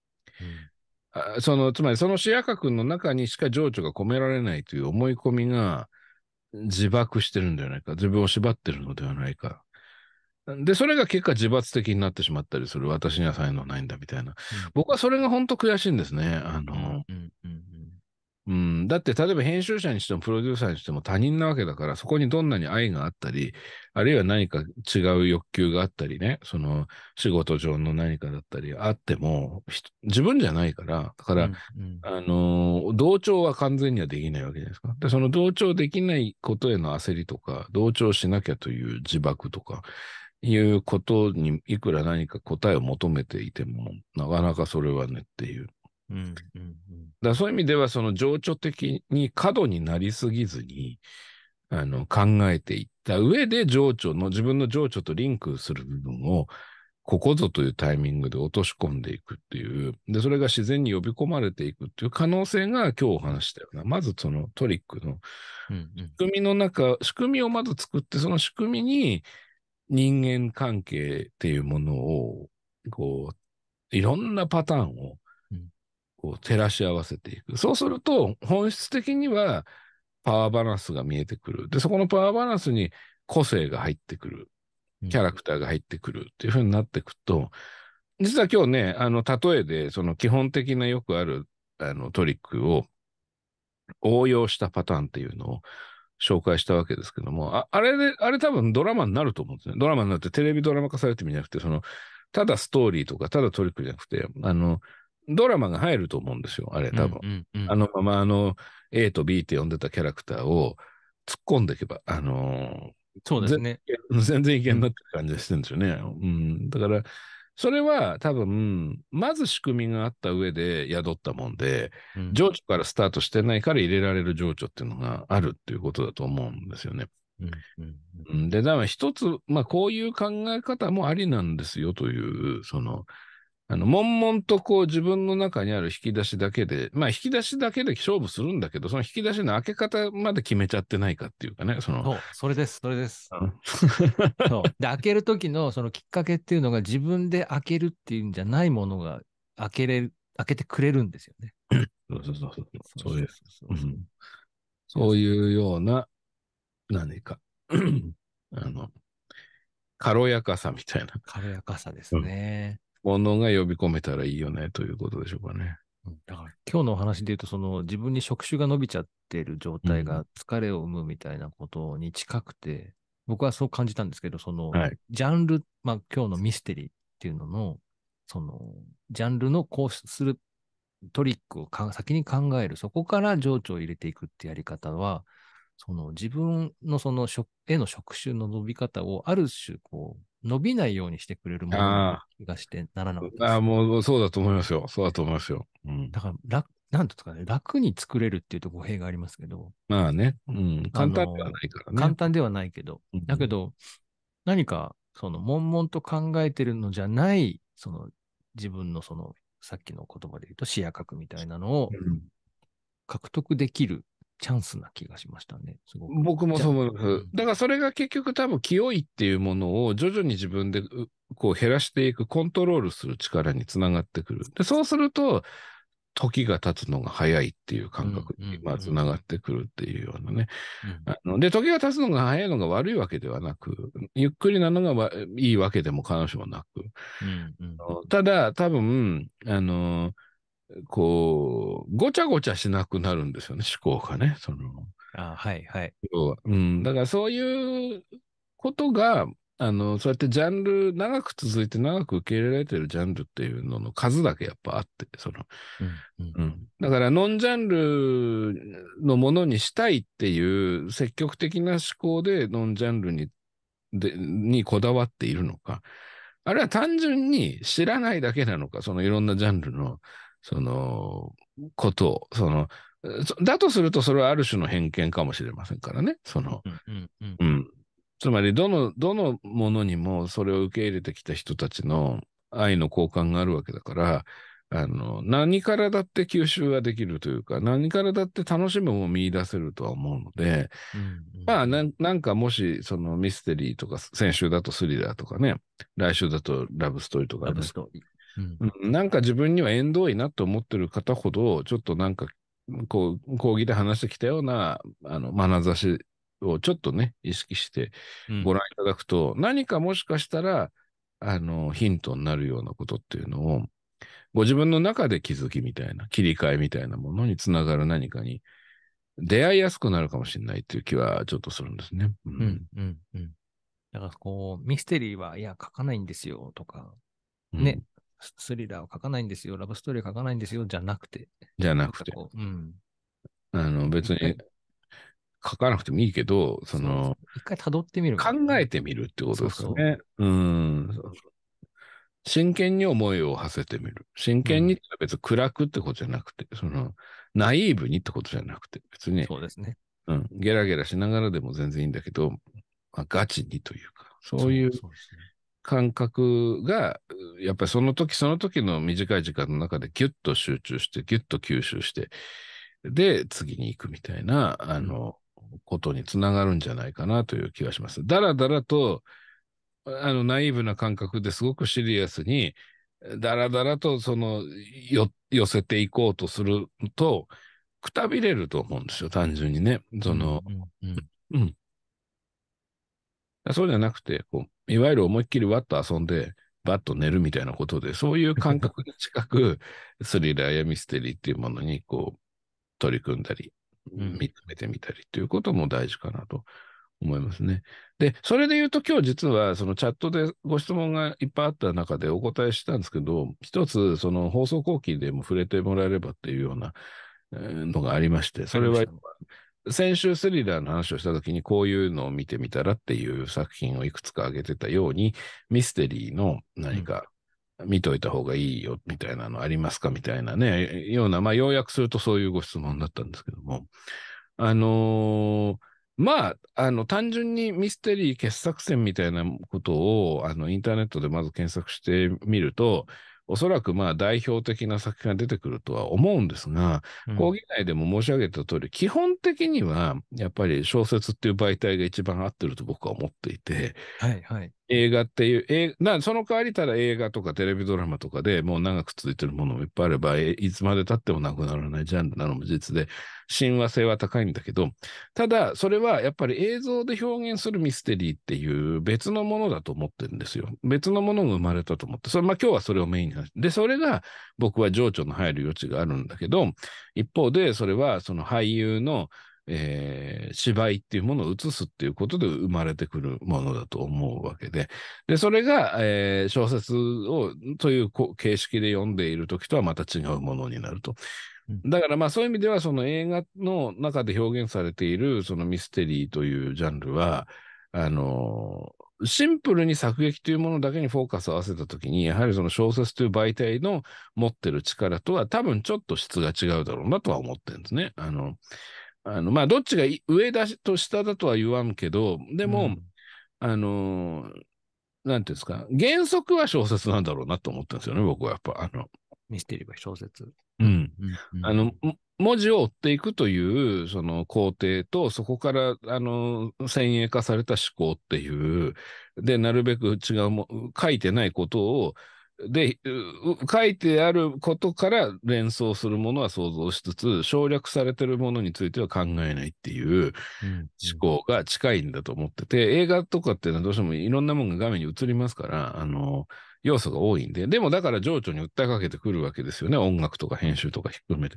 あそのつまりその視野角の中にしか情緒が込められないという思い込みが自爆してるんではないか、自分を縛ってるのではないか。で、それが結果自罰的になってしまったりする、私には才能ないんだみたいな。うん、僕はそれが本当悔しいんですね。あの、だって例えば編集者にしてもプロデューサーにしても他人なわけだから、そこにどんなに愛があったり、あるいは何か違う欲求があったりね、その仕事上の何かだったりあっても、自分じゃないから、だから、うんうん、あの、同調は完全にはできないわけじゃないですか。で、その同調できないことへの焦りとか、同調しなきゃという自爆とか、いうことにいくら何か答えを求めていても、なかなかそれはねっていう。うんだそういう意味では、その情緒的に過度になりすぎずに、あの、考えていった上で情緒の、自分の情緒とリンクする部分を、ここぞというタイミングで落とし込んでいくっていう、で、それが自然に呼び込まれていくっていう可能性が今日お話したような、まずそのトリックの仕組みの中、うんうん、仕組みをまず作って、その仕組みに人間関係っていうものを、こう、いろんなパターンをこう照らし合わせていく。そうすると、本質的にはパワーバランスが見えてくる。で、そこのパワーバランスに個性が入ってくる。キャラクターが入ってくるっていうふうになってくと、実は今日ね、あの、例えで、その基本的なよくあるあのトリックを応用したパターンっていうのを紹介したわけですけども、ああれで、あれ多分ドラマになると思うんですね。ドラマになってテレビドラマ化されてみなくて、その、ただストーリーとか、ただトリックじゃなくて、あの、ドラマが入ると思うんですよ、あれ多分。うんうんうん、あのままあの A と B って呼んでたキャラクターを突っ込んでいけば、あのー、そうですね。全然いけ んなって感じがしてるんですよね。うん、だから、それは多分、まず仕組みがあった上で宿ったもんで、情緒からスタートしてないから入れられる情緒っていうのがあるっていうことだと思うんですよね。うんうん、で、だから一つ、まあこういう考え方もありなんですよという、その、あの、悶々とこう自分の中にある引き出しだけで、まあ引き出しだけで勝負するんだけど、その引き出しの開け方まで決めちゃってないかっていうかね、その。そう、それです、それです。そう。で、開ける時のそのきっかけっていうのが自分で開けるっていうんじゃないものが開けれる、開けてくれるんですよね。そうそうそうそう。そうです。そういうような、何か、あの、軽やかさみたいな。軽やかさですね。うんものが呼び込めたらいいよねということでしょうかね。だから今日のお話で言うと、その自分に触手が伸びちゃってる状態が疲れを生むみたいなことに近くて、うん、僕はそう感じたんですけど、その、はい、ジャンル、まあ今日のミステリーっていうのの、そのジャンルのこうするトリックを先に考える、そこから情緒を入れていくってやり方は、その自分のそのへの触手の伸び方をある種こう伸びないようにしてくれるものな気がしてならなかったああ、もうそうだと思いますよ。そうだと思いますよ。うん、だから楽、なんとかね、楽に作れるっていうと語弊がありますけど。まあね、うん、簡単ではないからね。簡単ではないけど。だけど、うん、何か、その、悶々と考えてるのじゃない、その、自分のその、さっきの言葉で言うと視野角みたいなのを獲得できるチャンスな気がしましたね。すごく僕もそう思います。だからそれが結局多分、清いっていうものを徐々に自分でこう減らしていく、コントロールする力につながってくる。でそうすると、時が経つのが早いっていう感覚に、まつながってくるっていうようなね。で、時が経つのが早いのが悪いわけではなく、ゆっくりなのがいいわけでも彼女もなく。うんうん、ただ、多分、あのーこう、ごちゃごちゃしなくなるんですよね、思考がね。そのあはいはい。要は。うん。だからそういうことが、あの、そうやってジャンル、長く続いて長く受け入れられてるジャンルっていうのの数だけやっぱあって、その、うん、うんうんだからノンジャンルのものにしたいっていう積極的な思考でノンジャンルに、で、にこだわっているのか、あるいは単純に知らないだけなのか、そのいろんなジャンルの、その、ことを、その、だとすると、それはある種の偏見かもしれませんからね。その、うんつまり、どの、どのものにもそれを受け入れてきた人たちの愛の交換があるわけだから、あの、何からだって吸収ができるというか、何からだって楽しむを見出せるとは思うので、うんうん、まあな、なんかもし、そのミステリーとか、先週だとスリラーとかね、来週だとラブストーリーとか、ね、ラブストーリー。うん、なんか自分には縁遠いなと思ってる方ほど、ちょっとなんか、こう、講義で話してきたような、あの、眼差しをちょっとね、意識してご覧いただくと、うん、何かもしかしたら、あの、ヒントになるようなことっていうのを、ご自分の中で気づきみたいな、切り替えみたいなものにつながる何かに出会いやすくなるかもしれないっていう気はちょっとするんですね。うん、うん、うん。だからこう、ミステリーは、いや、書かないんですよとか、ね、スリラーを書かないんですよ、ラブストーリーを書かないんですよ、じゃなくて。じゃなくて。うん、あの別に書かなくてもいいけど、その、一回辿ってみる。考えてみるってことですかね。そうそううんそうそう。真剣に思いを馳せてみる。真剣にって別に暗くってことじゃなくて、うん、その、ナイーブにってことじゃなくて、別に。そうですね。うん。ゲラゲラしながらでも全然いいんだけど、まあ、ガチにというか、そういう感覚が、やっぱりその時その時の短い時間の中でギュッと集中して、ギュッと吸収して、で、次に行くみたいな、あの、ことにつながるんじゃないかなという気がします。だらだらと、あの、ナイーブな感覚ですごくシリアスに、だらだらと、その、寄せていこうとすると、くたびれると思うんですよ、単純にね。その、うん、うんうん、そうじゃなくて、こういわゆる思いっきりわっと遊んで、バッと寝るみたいなことで、そういう感覚に近く、スリラーやミステリーっていうものにこう取り組んだり、見つめてみたりということも大事かなと思いますね。で、それで言うと今日実はそのチャットでご質問がいっぱいあった中でお答えしたんですけど、一つその放送後期でも触れてもらえればっていうようなのがありまして、それは先週スリラーの話をした時にこういうのを見てみたらっていう作品をいくつか挙げてたように、ミステリーの何か見といた方がいいよみたいなのありますかみたいなね、ような、まあ要約するとそういうご質問だったんですけども、あのー、まあ、あの、単純にミステリー傑作選みたいなことを、あの、インターネットでまず検索してみると、おそらくまあ代表的な作品が出てくるとは思うんですが、講義内でも申し上げた通り、基本的にはやっぱり小説っていう媒体が一番合ってると僕は思っていて、はいはい、映画っていう、なその代わりただ映画とかテレビドラマとかでもう長く続いてるものもいっぱいあれば、いつまで経ってもなくならないジャンルなのも実で、親和性は高いんだけど、ただそれはやっぱり映像で表現するミステリーっていう別のものだと思ってるんですよ。別のものが生まれたと思って、それまあ今日はそれをメインに話で、それが僕は情緒の入る余地があるんだけど、一方でそれはその俳優のえー、芝居っていうものを映すっていうことで生まれてくるものだと思うわけで、で、それが、えー、小説を、という形式で読んでいる時とはまた違うものになると。だからまあそういう意味ではその映画の中で表現されているそのミステリーというジャンルは、あのーシンプルに作劇というものだけにフォーカスを合わせたときに、やはりその小説という媒体の持ってる力とは多分ちょっと質が違うだろうなとは思ってるんですね。あの、あのまあ、どっちが上だと下だとは言わんけど、でも、うん、あのー、なんていうんですか、原則は小説なんだろうなと思ったんですよね、僕はやっぱ。あのミステリーは小説。うん。あの、文字を追っていくという、その工程と、そこから、あの、先鋭化された思考っていう、で、なるべく違うも、書いてないことを、で、書いてあることから連想するものは想像しつつ、省略されてるものについては考えないっていう思考が近いんだと思ってて、うん映画とかっていうのはどうしてもいろんなものが画面に映りますから、あの、要素が多いんで、でもだから情緒に訴えかけてくるわけですよね。音楽とか編集とか含めて。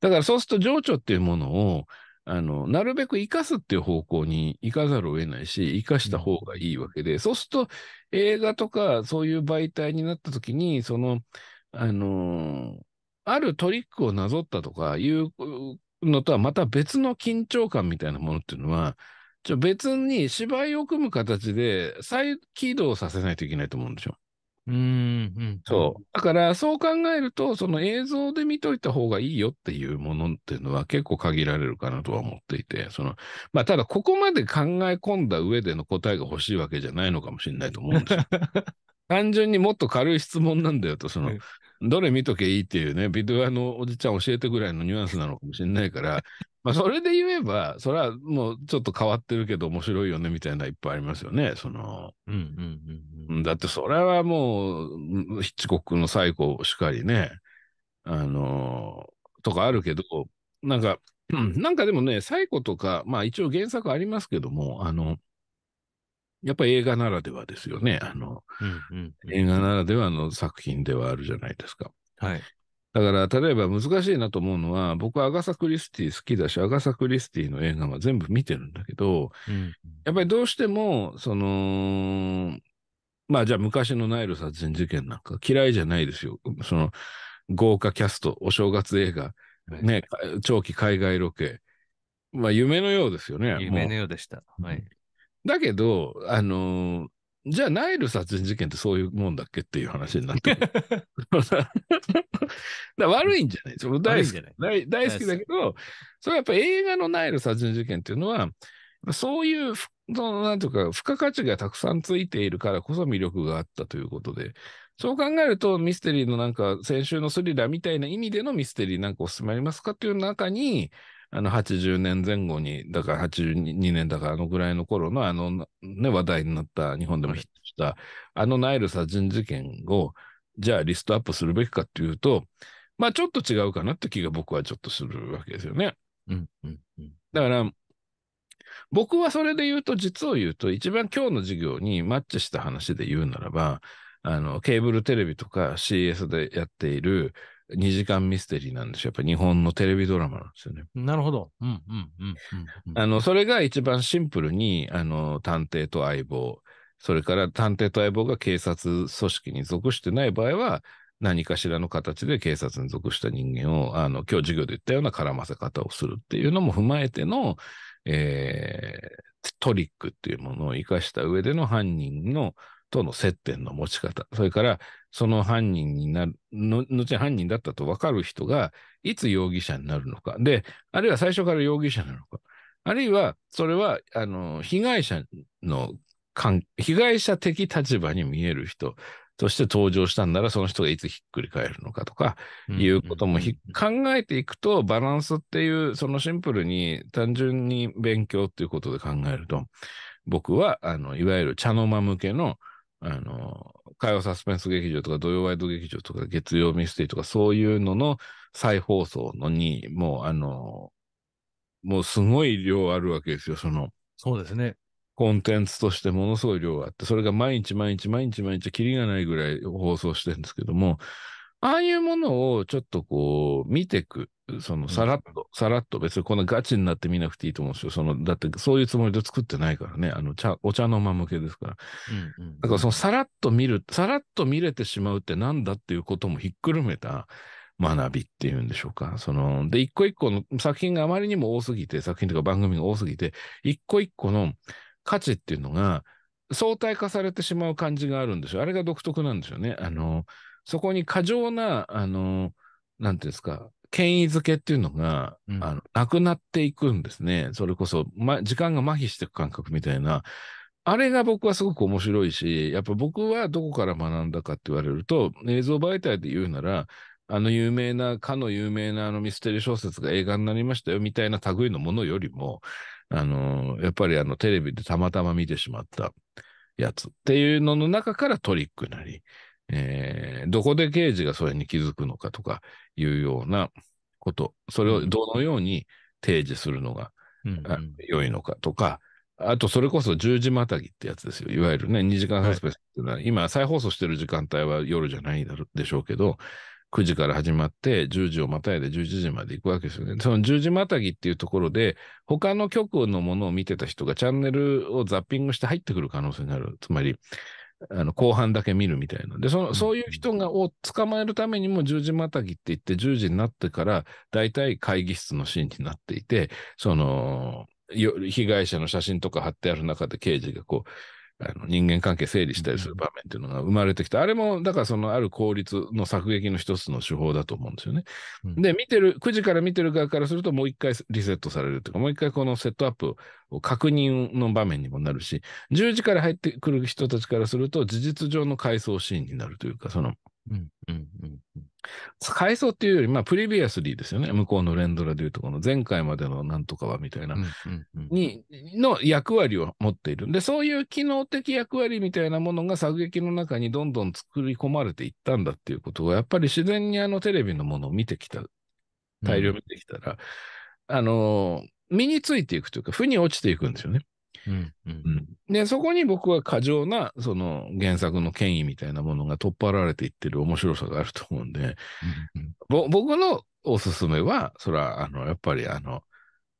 だからそうすると情緒っていうものをあの、なるべく生かすっていう方向に行かざるを得ないし、生かした方がいいわけで、そうすると映画とかそういう媒体になった時に、その、あのー、あるトリックをなぞったとかいうのとはまた別の緊張感みたいなものっていうのは、ちょ別に芝居を組む形で再起動させないといけないと思うんですよ。うんうん、そう。だから、そう考えると、その映像で見といた方がいいよっていうものっていうのは結構限られるかなとは思っていて、その、まあ、ただ、ここまで考え込んだ上での答えが欲しいわけじゃないのかもしれないと思うんですよ。単純にもっと軽い質問なんだよと、その、どれ見とけいいっていうね、ビデオ屋のおじちゃん教えてぐらいのニュアンスなのかもしれないから、まあ、それで言えば、それはもうちょっと変わってるけど面白いよねみたいないっぱいありますよね。その、うんうんうんうん、だってそれはもう、ヒッチコックの最古しかりね、あのー、とかあるけど、なんか、なんかでもね、最古とか、まあ一応原作ありますけども、あの、やっぱり映画ならではですよね。あの、うんうんうん、映画ならではの作品ではあるじゃないですか。はい。だから、例えば難しいなと思うのは、僕はアガサ・クリスティ好きだし、アガサ・クリスティの映画は全部見てるんだけど、うん、やっぱりどうしても、その、まあじゃあ昔のナイル殺人事件なんか嫌いじゃないですよ。その、豪華キャスト、お正月映画、ね、はい、長期海外ロケ。まあ夢のようですよね。夢のようでした。はい、だけど、あのー、じゃあ、ナイル殺人事件ってそういうもんだっけっていう話になってくる。だ悪いんじゃないですか。大好き大大好きだけど、それはやっぱ映画のナイル殺人事件っていうのは、そういう、そのなんうか、付加価値がたくさんついているからこそ魅力があったということで、そう考えると、ミステリーのなんか、先週のスリラーみたいな意味でのミステリーなんかおすすめありますかっていう中に、あの80年前後に、だから82年だからあのぐらいの頃のあの、ね、話題になった日本でもヒットした、あのナイル殺人事件を、じゃあリストアップするべきかっていうと、まあちょっと違うかなって気が僕はちょっとするわけですよね。うんうんうん、だから、僕はそれで言うと、実を言うと、一番今日の授業にマッチした話で言うならば、あの、ケーブルテレビとか CS でやっている、2時間ミステリーなんですよ。やっぱ日本のテレビドラマなんですよね。なるほど。うんうんうん、うん、あの、それが一番シンプルに、あの、探偵と相棒、それから探偵と相棒が警察組織に属してない場合は、何かしらの形で警察に属した人間を、あの、今日授業で言ったような絡ませ方をするっていうのも踏まえての、えー、トリックっていうものを生かした上での犯人のとの接点の持ち方、それからその犯人になる、の後犯人だったと分かる人が、いつ容疑者になるのか。で、あるいは最初から容疑者なのか。あるいは、それは、あの、被害者の、被害者的立場に見える人として登場したんなら、その人がいつひっくり返るのかとか、いうことも、考えていくと、バランスっていう、そのシンプルに単純に勉強っていうことで考えると、僕は、あの、いわゆる茶の間向けの、あの、火曜サスペンス劇場とか土曜ワイド劇場とか月曜ミステリーとかそういうのの再放送のに、もうあの、もうすごい量あるわけですよ、その。そうですね。コンテンツとしてものすごい量があって、それが毎日毎日毎日毎日キリがないぐらい放送してるんですけども、ああいうものをちょっとこう、見てく。その、さらっと、さらっと、別にこんなガチになって見なくていいと思うんですよ。その、だってそういうつもりで作ってないからね。あの、茶、お茶の間向けですから。だからその、さらっと見る、さらっと見れてしまうってなんだっていうこともひっくるめた学びっていうんでしょうか。その、で、一個一個の作品があまりにも多すぎて、作品とか番組が多すぎて、一個一個の価値っていうのが、相対化されてしまう感じがあるんですよ。あれが独特なんですよね。あの、うんそこに過剰な、あの、なんていうんですか、権威づけっていうのが、うん、あのなくなっていくんですね。それこそ、ま、時間が麻痺していく感覚みたいな。あれが僕はすごく面白いし、やっぱ僕はどこから学んだかって言われると、映像媒体で言うなら、あの有名な、かの有名なあのミステリー小説が映画になりましたよみたいな類のものよりも、あの、やっぱりあのテレビでたまたま見てしまったやつっていうのの中からトリックなり、えー、どこで刑事がそれに気づくのかとかいうようなこと、それをどのように提示するのが、うん良いのかとか、あと、それこそ10時またぎってやつですよ。いわゆるね、2時間サスペンスっていうのは、はい、今、再放送してる時間帯は夜じゃないでしょうけど、9時から始まって、10時をまたいで11時まで行くわけですよね。その10時またぎっていうところで、他の局のものを見てた人がチャンネルをザッピングして入ってくる可能性になる。つまり、あの後半だけ見るみたいな。で、そのそういう人がを捕まえるためにも十字またぎって言って、十字になってから、大体会議室のシーンになっていて、その、被害者の写真とか貼ってある中で刑事がこう、あの人間関係整理したりする場面っていうのが生まれてきた。あれも、だからそのある効率の作減の一つの手法だと思うんですよね。うん、で、見てる、9時から見てる側からするともう一回リセットされるというか、もう一回このセットアップを確認の場面にもなるし、10時から入ってくる人たちからすると事実上の回想シーンになるというか、その、うんうんうん回想っていうより、まあ、プレビアスリーですよね。向こうの連ドラでいうとこの前回までのなんとかはみたいな、に、の役割を持っている。で、そういう機能的役割みたいなものが作劇の中にどんどん作り込まれていったんだっていうことは、やっぱり自然にあのテレビのものを見てきた、大量見てきたら、うん、あの、身についていくというか、負に落ちていくんですよね。うんうんうん、で、そこに僕は過剰な、その原作の権威みたいなものが取っ払われていってる面白さがあると思うんで、うんうん、僕のおすすめは、それは、あの、やっぱり、あの、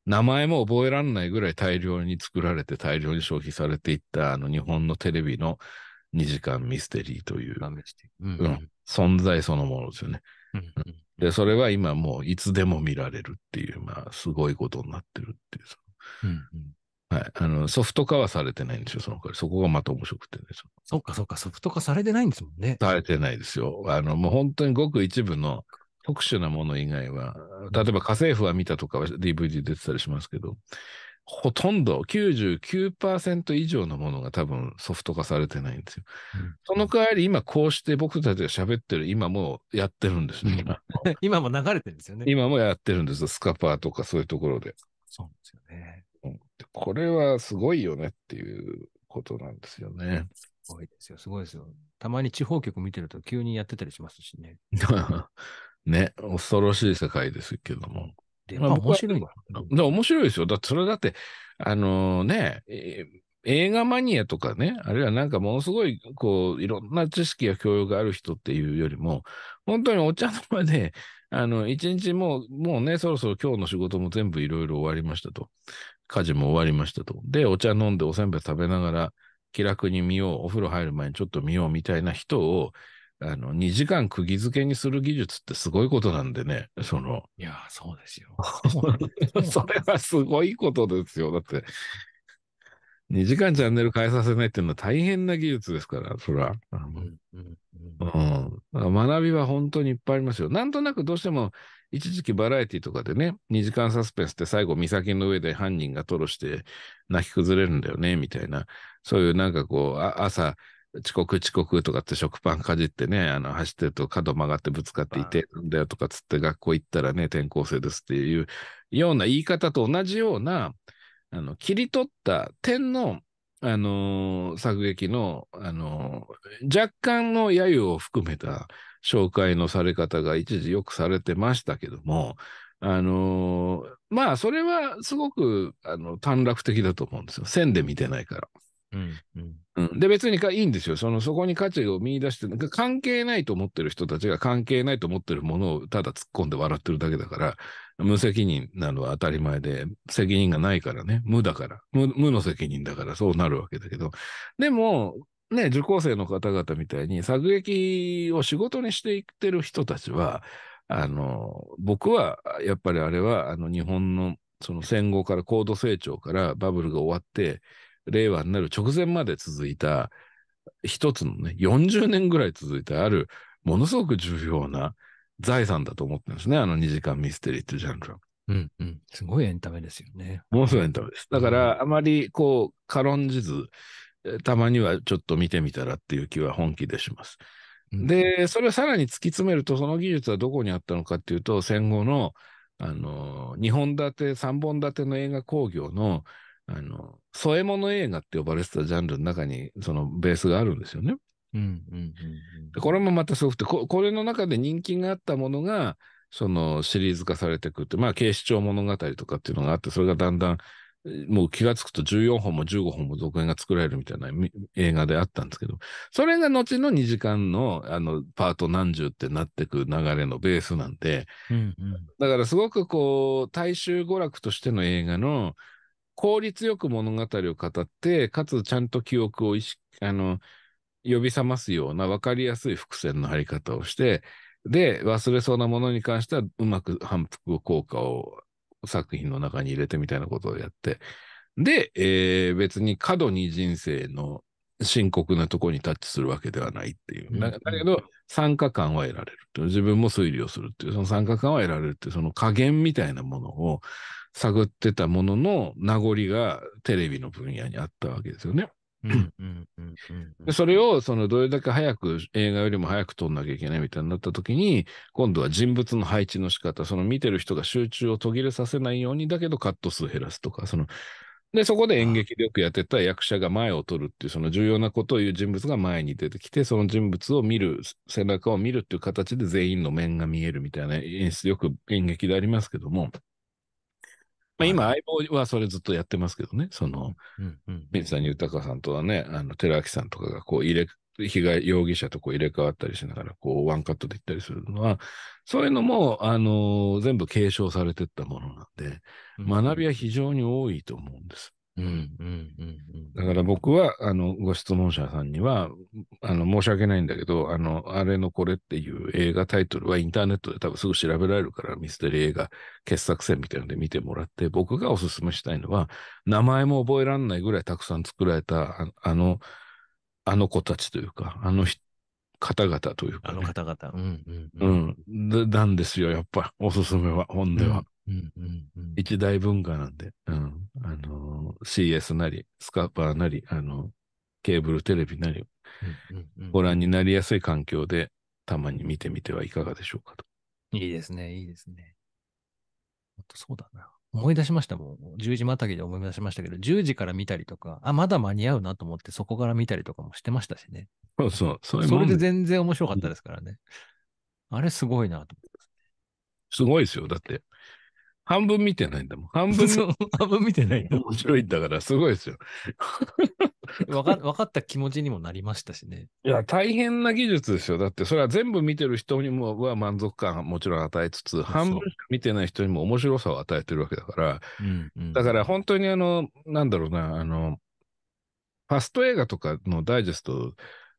名前も覚えられないぐらい大量に作られて大量に消費されていったあの日本のテレビの2時間ミステリーという、うん、うん、存在そのものですよね、うん、で、それは今もういつでも見られるっていう、まあすごいことになってるっていう。うんはい。あの、ソフト化はされてないんですよ、その代わり。そこがまた面白くてね。そっかそっか、ソフト化されてないんですもんね。されてないですよ。あの、もう本当にごく一部の特殊なもの以外は、例えば家政婦は見たとかは DVD 出てたりしますけど、ほとんど99%以上のものが多分ソフト化されてないんですよ。うん、その代わり今こうして僕たちが喋ってる今もやってるんですね。今も流れてるんですよね。今もやってるんですよ。スカパーとかそういうところで。そうですよね。、これはすごいよねっていうことなんですよね。すごいですよ、すごいですよ。たまに地方局見てると急にやってたりしますしね。ね、恐ろしい世界ですけども。で、まあ、面白い。面白いですよ。だそれだって、あのー、ね、えー映画マニアとかね、あるいはなんかものすごい、こう、いろんな知識や教養がある人っていうよりも、本当にお茶の間で、あの、一日もう、もうね、そろそろ今日の仕事も全部いろいろ終わりましたと。家事も終わりましたと。で、お茶飲んでおせんべい食べながら、気楽に見よう、お風呂入る前にちょっと見ようみたいな人を、あの、2時間釘付けにする技術ってすごいことなんでね、その。いや、そうですよ。それはすごいことですよ。だって、2時間チャンネル変えさせないっていうのは大変な技術ですから、それは。学びは本当にいっぱいありますよ。なんとなくどうしても、一時期バラエティとかでね、2時間サスペンスって最後、岬の上で犯人がトロして泣き崩れるんだよね、みたいな。そういうなんかこう、朝、遅刻遅刻とかって食パンかじってね、あの、走ってると角曲がってぶつかっていてるんだよとかつって学校行ったらね、転校生ですっていうような言い方と同じような、あの切り取った点の、あのー、作劇の、あのー、若干の揶揄を含めた紹介のされ方が一時よくされてましたけども、あのー、まあそれはすごくあの短絡的だと思うんですよ線で見てないから。うんうん、で、別にいいんですよ。その、そこに価値を見出して、なんか関係ないと思ってる人たちが関係ないと思ってるものをただ突っ込んで笑ってるだけだから、無責任なのは当たり前で、責任がないからね、無だから無、無の責任だからそうなるわけだけど、でも、ね、受講生の方々みたいに、作劇を仕事にしていってる人たちは、あの、僕は、やっぱりあれは、あの、日本の、その戦後から高度成長からバブルが終わって、令和になる直前まで続いた、一つのね、40年ぐらい続いたある、ものすごく重要な財産だと思ってるんですね、あの2時間ミステリーってジャンルは。うんうん、すごいエンタメですよね。ものすごいエンタメです。だから、あまりこう、軽んじず、たまにはちょっと見てみたらっていう気は本気でします。で、それをさらに突き詰めると、その技術はどこにあったのかっていうと、戦後の、あの、2本立て、3本立ての映画興行のあの、添え物映画って呼ばれてたジャンルの中に、そのベースがあるんですよね。うんうんうんうん、これもまたすごくてこ、これの中で人気があったものが、そのシリーズ化されてくって、まあ、警視庁物語とかっていうのがあって、それがだんだん、もう気がつくと14本も15本も続編が作られるみたいな映画であったんですけど、それが後の2時間のあのパート何十ってなってく流れのベースなんで、うんうん、だからすごくこう、大衆娯楽としての映画の、効率よく物語を語って、かつちゃんと記憶を意識、あの、呼び覚ますような分かりやすい伏線の貼り方をして、で、忘れそうなものに関してはうまく反復効果を作品の中に入れてみたいなことをやって、で、えー、別に過度に人生の深刻なところにタッチするわけではないっていう。だけど、参加感は得られる。自分も推理をするっていう、その参加感は得られるっていう、その加減みたいなものを、探ってたものの名残がテレビの分野にあったわけですよね。それをそのどれだけ早く映画よりも早く撮んなきゃいけないみたいになった時に今度は人物の配置の仕方その見てる人が集中を途切れさせないようにだけどカット数減らすとかそのでそこで演劇でよくやってた役者が前を撮るっていうその重要なことを言う人物が前に出てきてその人物を見る背中を見るっていう形で全員の面が見えるみたいな演出よく演劇でありますけども。まあ、今、相棒はそれずっとやってますけどね、その、うんうん、水谷豊さんとはね、あの、寺脇さんとかがこう入れ、被害、容疑者とこう入れ替わったりしながら、こう、ワンカットで行ったりするのは、そういうのも、あのー、全部継承されてったものなんで、学びは非常に多いと思うんです。だから僕は、あの、ご質問者さんには、あの、申し訳ないんだけど、あの、あれのこれっていう映画タイトルはインターネットで多分すぐ調べられるから、ミステリー映画傑作選みたいので見てもらって、僕がおすすめしたいのは、名前も覚えらんないぐらいたくさん作られた、ああの、あの子たちというか、あの方々というか、ね、あの方々。うん、うん、うん。なんですよ、やっぱ、おすすめは、本では。一大文化なんで、うん、あの、CS なり、スカパーなり、あの、ケーブルテレビなり、をご覧になりやすい環境で、たまに見てみてはいかがでしょうかと。いいですね、いいですね。そうだな。思い出しましたもん。10時またぎで思い出しましたけど、10時から見たりとか、あ、まだ間に合うなと思って、そこから見たりとかもしてましたしね。そうそう。それそれで全然面白かったですからね。あれすごいなと思ってす、ね。すごいですよ。だって、半分見てないんだもん。半分。半分見てない。面白いんだから、すごいですよ。か分かった気持ちにもなりましたしね。いや、大変な技術ですよ。だって、それは全部見てる人にもは満足感もちろん与えつつ、半分しか見てない人にも面白さを与えてるわけだから、うんうん、だから本当にあの、なんだろうな、あの、ファスト映画とかのダイジェスト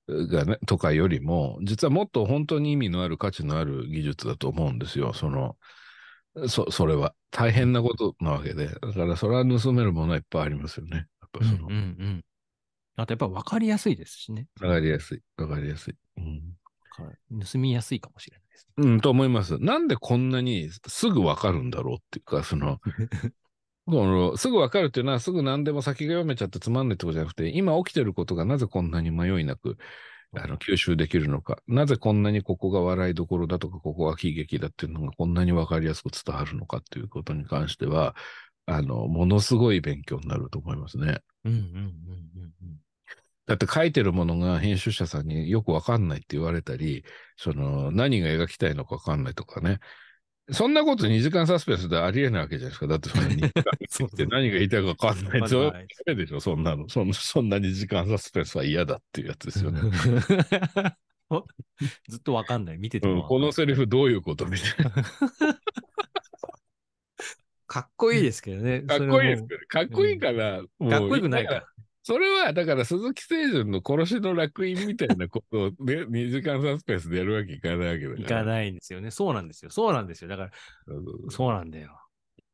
がね、とかよりも、実はもっと本当に意味のある価値のある技術だと思うんですよ。その、そ、それは。大変なことなわけで。だから、それは盗めるものはいっぱいありますよね。やっぱその。うんうんうん、あと、やっぱ分かりやすいですしね。分かりやすい。分かりやすい。うん、盗みやすいかもしれないですね。うん、と思います。なんでこんなにすぐ分かるんだろうっていうか、その、すぐ分かるっていうのは、すぐ何でも先が読めちゃってつまんないってことじゃなくて、今起きてることがなぜこんなに迷いなくあの吸収できるのか、なぜこんなにここが笑いどころだとか、ここが悲劇だっていうのがこんなに分かりやすく伝わるのかっていうことに関しては、あの、ものすごい勉強になると思いますね。うんうんだって書いてるものが編集者さんによくわかんないって言われたり、その何が描きたいのかわかんないとかね、そんなこと2時間サスペンスでありえないわけじゃないですか。だってそ2時間にって何が言いたいか分かんない。そうそでしょ、そんなのそん。そんな2時間サスペンスは嫌だっていうやつですよね。ずっと分かんない。見てても、うん、このセリフどういうことみたいな。かっこいいですけどね。かっこいいですけど、かっこいいから、かっこよくないから。それは、だから鈴木清純の殺しの楽園みたいなことを、ね、2 時間サスペンスでやるわけいかないわけだから。いかないんですよね。そうなんですよ。そうなんですよ。だから、そうなんだよ。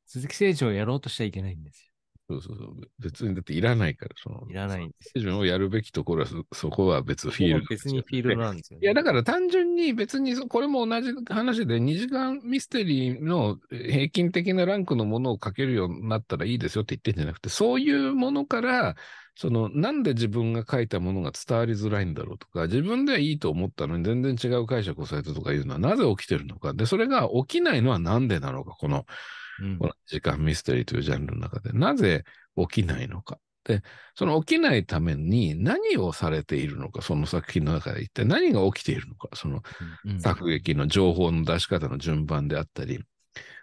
鈴木清純をやろうとしちゃいけないんですよ。そうそうそう。別にだっていらないから、その。いらないんです純をやるべきところは、そこは別フィールド、別にフィールドなんですよ、ね、いや、だから単純に別に、これも同じ話で、2時間ミステリーの平均的なランクのものを書けるようになったらいいですよって言ってんじゃなくて、そういうものから、その、なんで自分が書いたものが伝わりづらいんだろうとか、自分ではいいと思ったのに全然違う解釈をされたとかいうのはなぜ起きてるのか。で、それが起きないのはなんでなのか。この、うん、時間ミステリーというジャンルの中で、なぜ起きないのか。で、その起きないために何をされているのか、その作品の中で一体何が起きているのか、その作劇の情報の出し方の順番であったり、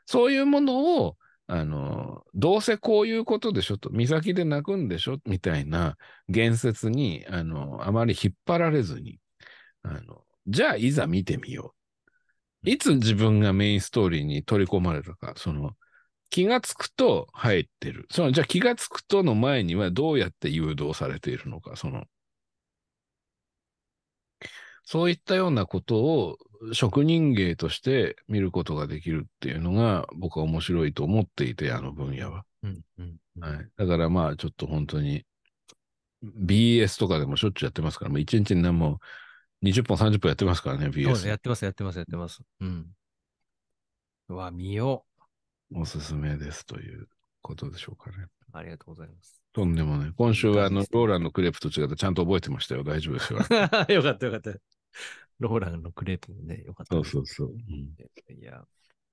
そういうものをあの、どうせこういうことでしょと、岬で泣くんでしょみたいな言説に、あの、あまり引っ張られずに、あの、じゃあいざ見てみよう。いつ自分がメインストーリーに取り込まれたか、その、気がつくと入ってる。その、じゃあ気がつくとの前にはどうやって誘導されているのか、その、そういったようなことを職人芸として見ることができるっていうのが僕は面白いと思っていて、あの分野は。だからまあちょっと本当に BS とかでもしょっちゅうやってますから、もう1日に何も20本30本やってますからね、BS。そうやってます、やってます、やってます。うん。うわ、見よう。おすすめですということでしょうかね。ありがとうございます。とんでもない。今週はあの、ローランのクレープと違ってちゃんと覚えてましたよ。大丈夫ですよ。よかったよかった。ローランのクレープもね、よかった、そうそうそう。うん、いや、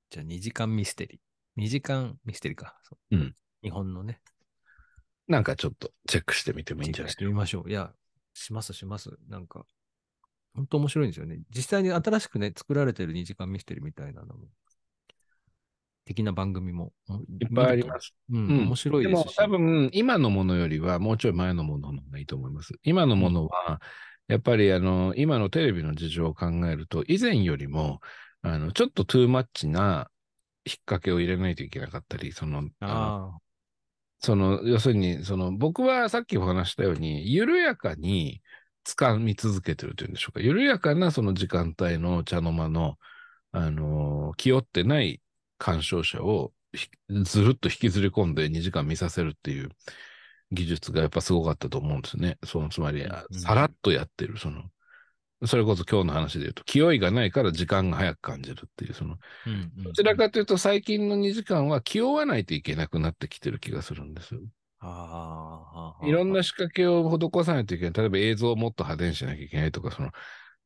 じゃあ2時間ミステリー。2時間ミステリーか。ううん。日本のね。なんかちょっとチェックしてみてもいいんじゃないしてみましょう。いや、しますします。なんか、本当面白いんですよね。実際に新しくね、作られてる2時間ミステリーみたいなのも、的な番組も。いっぱいあります。うん、うん、面白いですし。でも多分、今のものよりは、もうちょい前のものの方がいいと思います。今のものは、うんやっぱりあの、今のテレビの事情を考えると、以前よりも、あの、ちょっとトゥーマッチな引っ掛けを入れないといけなかったり、その、あその、要するに、その、僕はさっきお話したように、緩やかに掴み続けてるというんでしょうか。緩やかなその時間帯の茶の間の、あのー、気負ってない鑑賞者をずるっと引きずり込んで2時間見させるっていう、技術がやっぱすごかったと思うんですね。そのつまり、さらっとやってる、その、それこそ今日の話で言うと、気負いがないから時間が早く感じるっていう、その、どちらかというと最近の2時間は気負わないといけなくなってきてる気がするんです。いろんな仕掛けを施さないといけない。例えば映像をもっと派手にしなきゃいけないとか、その、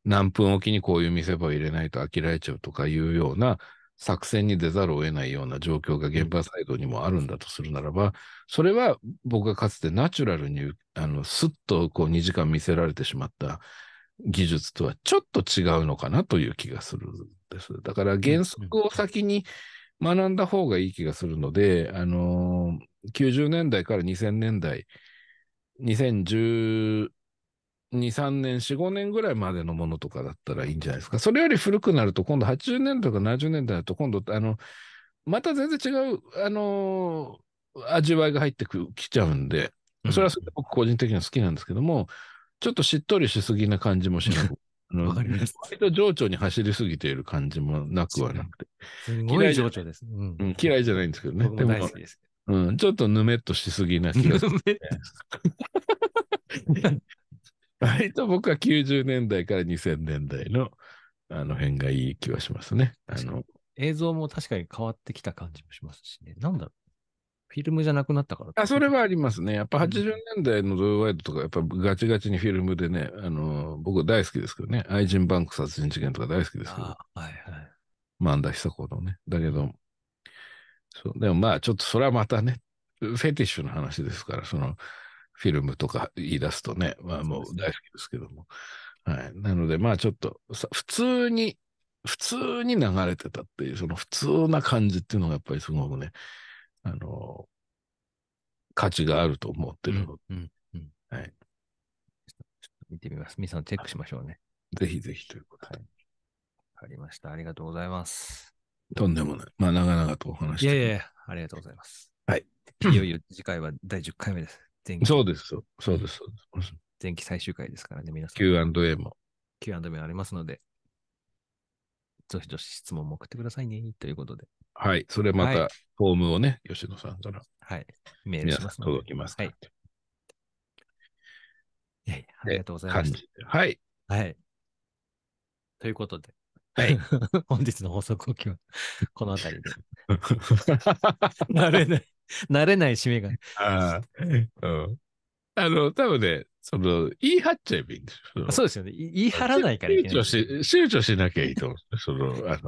何分おきにこういう見せ場を入れないと飽きられちゃうとかいうような、作戦に出ざるを得ないような状況が現場サイドにもあるんだとするならば、それは僕がかつてナチュラルに、あの、すっとこう2時間見せられてしまった技術とはちょっと違うのかなという気がするんです。だから原則を先に学んだ方がいい気がするので、あのー、90年代から2000年代、2010 2、3年、4、5年ぐらいまでのものとかだったらいいんじゃないですか。それより古くなると、今度80年とか70年代だと、今度、あの、また全然違う、あのー、味わいが入ってきちゃうんで、それは僕個人的には好きなんですけども、うん、ちょっとしっとりしすぎな感じもしなく。わかります。割と情緒に走りすぎている感じもなくはなくて。すごい情緒です、うん。嫌いじゃないんですけどね。も大好きです。うん、ちょっとぬめっとしすぎな気がする、割と僕は90年代から2000年代のあの辺がいい気はしますね。あの映像も確かに変わってきた感じもしますしね。なんだろう。フィルムじゃなくなったからあそれはありますね。やっぱ80年代のドイワイドとか、やっぱガチガチにフィルムでね、あのー、僕大好きですけどね、愛人バンク殺人事件とか大好きですけど、はいはい。萬田久子のね。だけど、そうでもまあ、ちょっとそれはまたね、フェティッシュの話ですから、その、フィルムとか言い出すとね、まあもう大好きですけども。はい。なので、まあちょっと、普通に、普通に流れてたっていう、その普通な感じっていうのがやっぱりすごくね、あの、価値があると思ってるので。うん、うん、はい。見てみます。皆さんチェックしましょうね。ぜひぜひということで。わ、はい、かりました。ありがとうございます。とんでもない。まあ、長々とお話しいやいや、ありがとうございます。はい。いよいよ次回は第10回目です。前期。そうです、そうです、そうです。前期最終回ですからね、皆さん。Q&A も。Q&A もありますので、どしどし質問も送ってくださいね、ということで。はい、それまた、フォームをね、吉野さんから。はい、メールします届きますはい。はいありがとうございます。はい。はい。ということで。はい。本日の放送後期は、この辺りで。慣れない。慣れない締めが。あたうん。あの、多分ね、その、言い張っちゃえばいいんですよ。そうですよね。言い張らないからいけない。躊躇し、しなきゃいいと思う。その、あ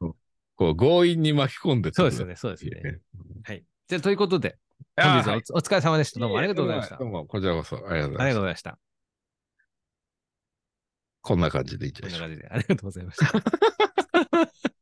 の、こう、強引に巻き込んでそうですよね、そうですよね。はい。じゃあ、ということで、本日はお疲れ様でした。どうもありがとうございました。どうも、こちらこそありがとうございました。こんな感じでいっちゃいます。こんな感じで。ありがとうございました。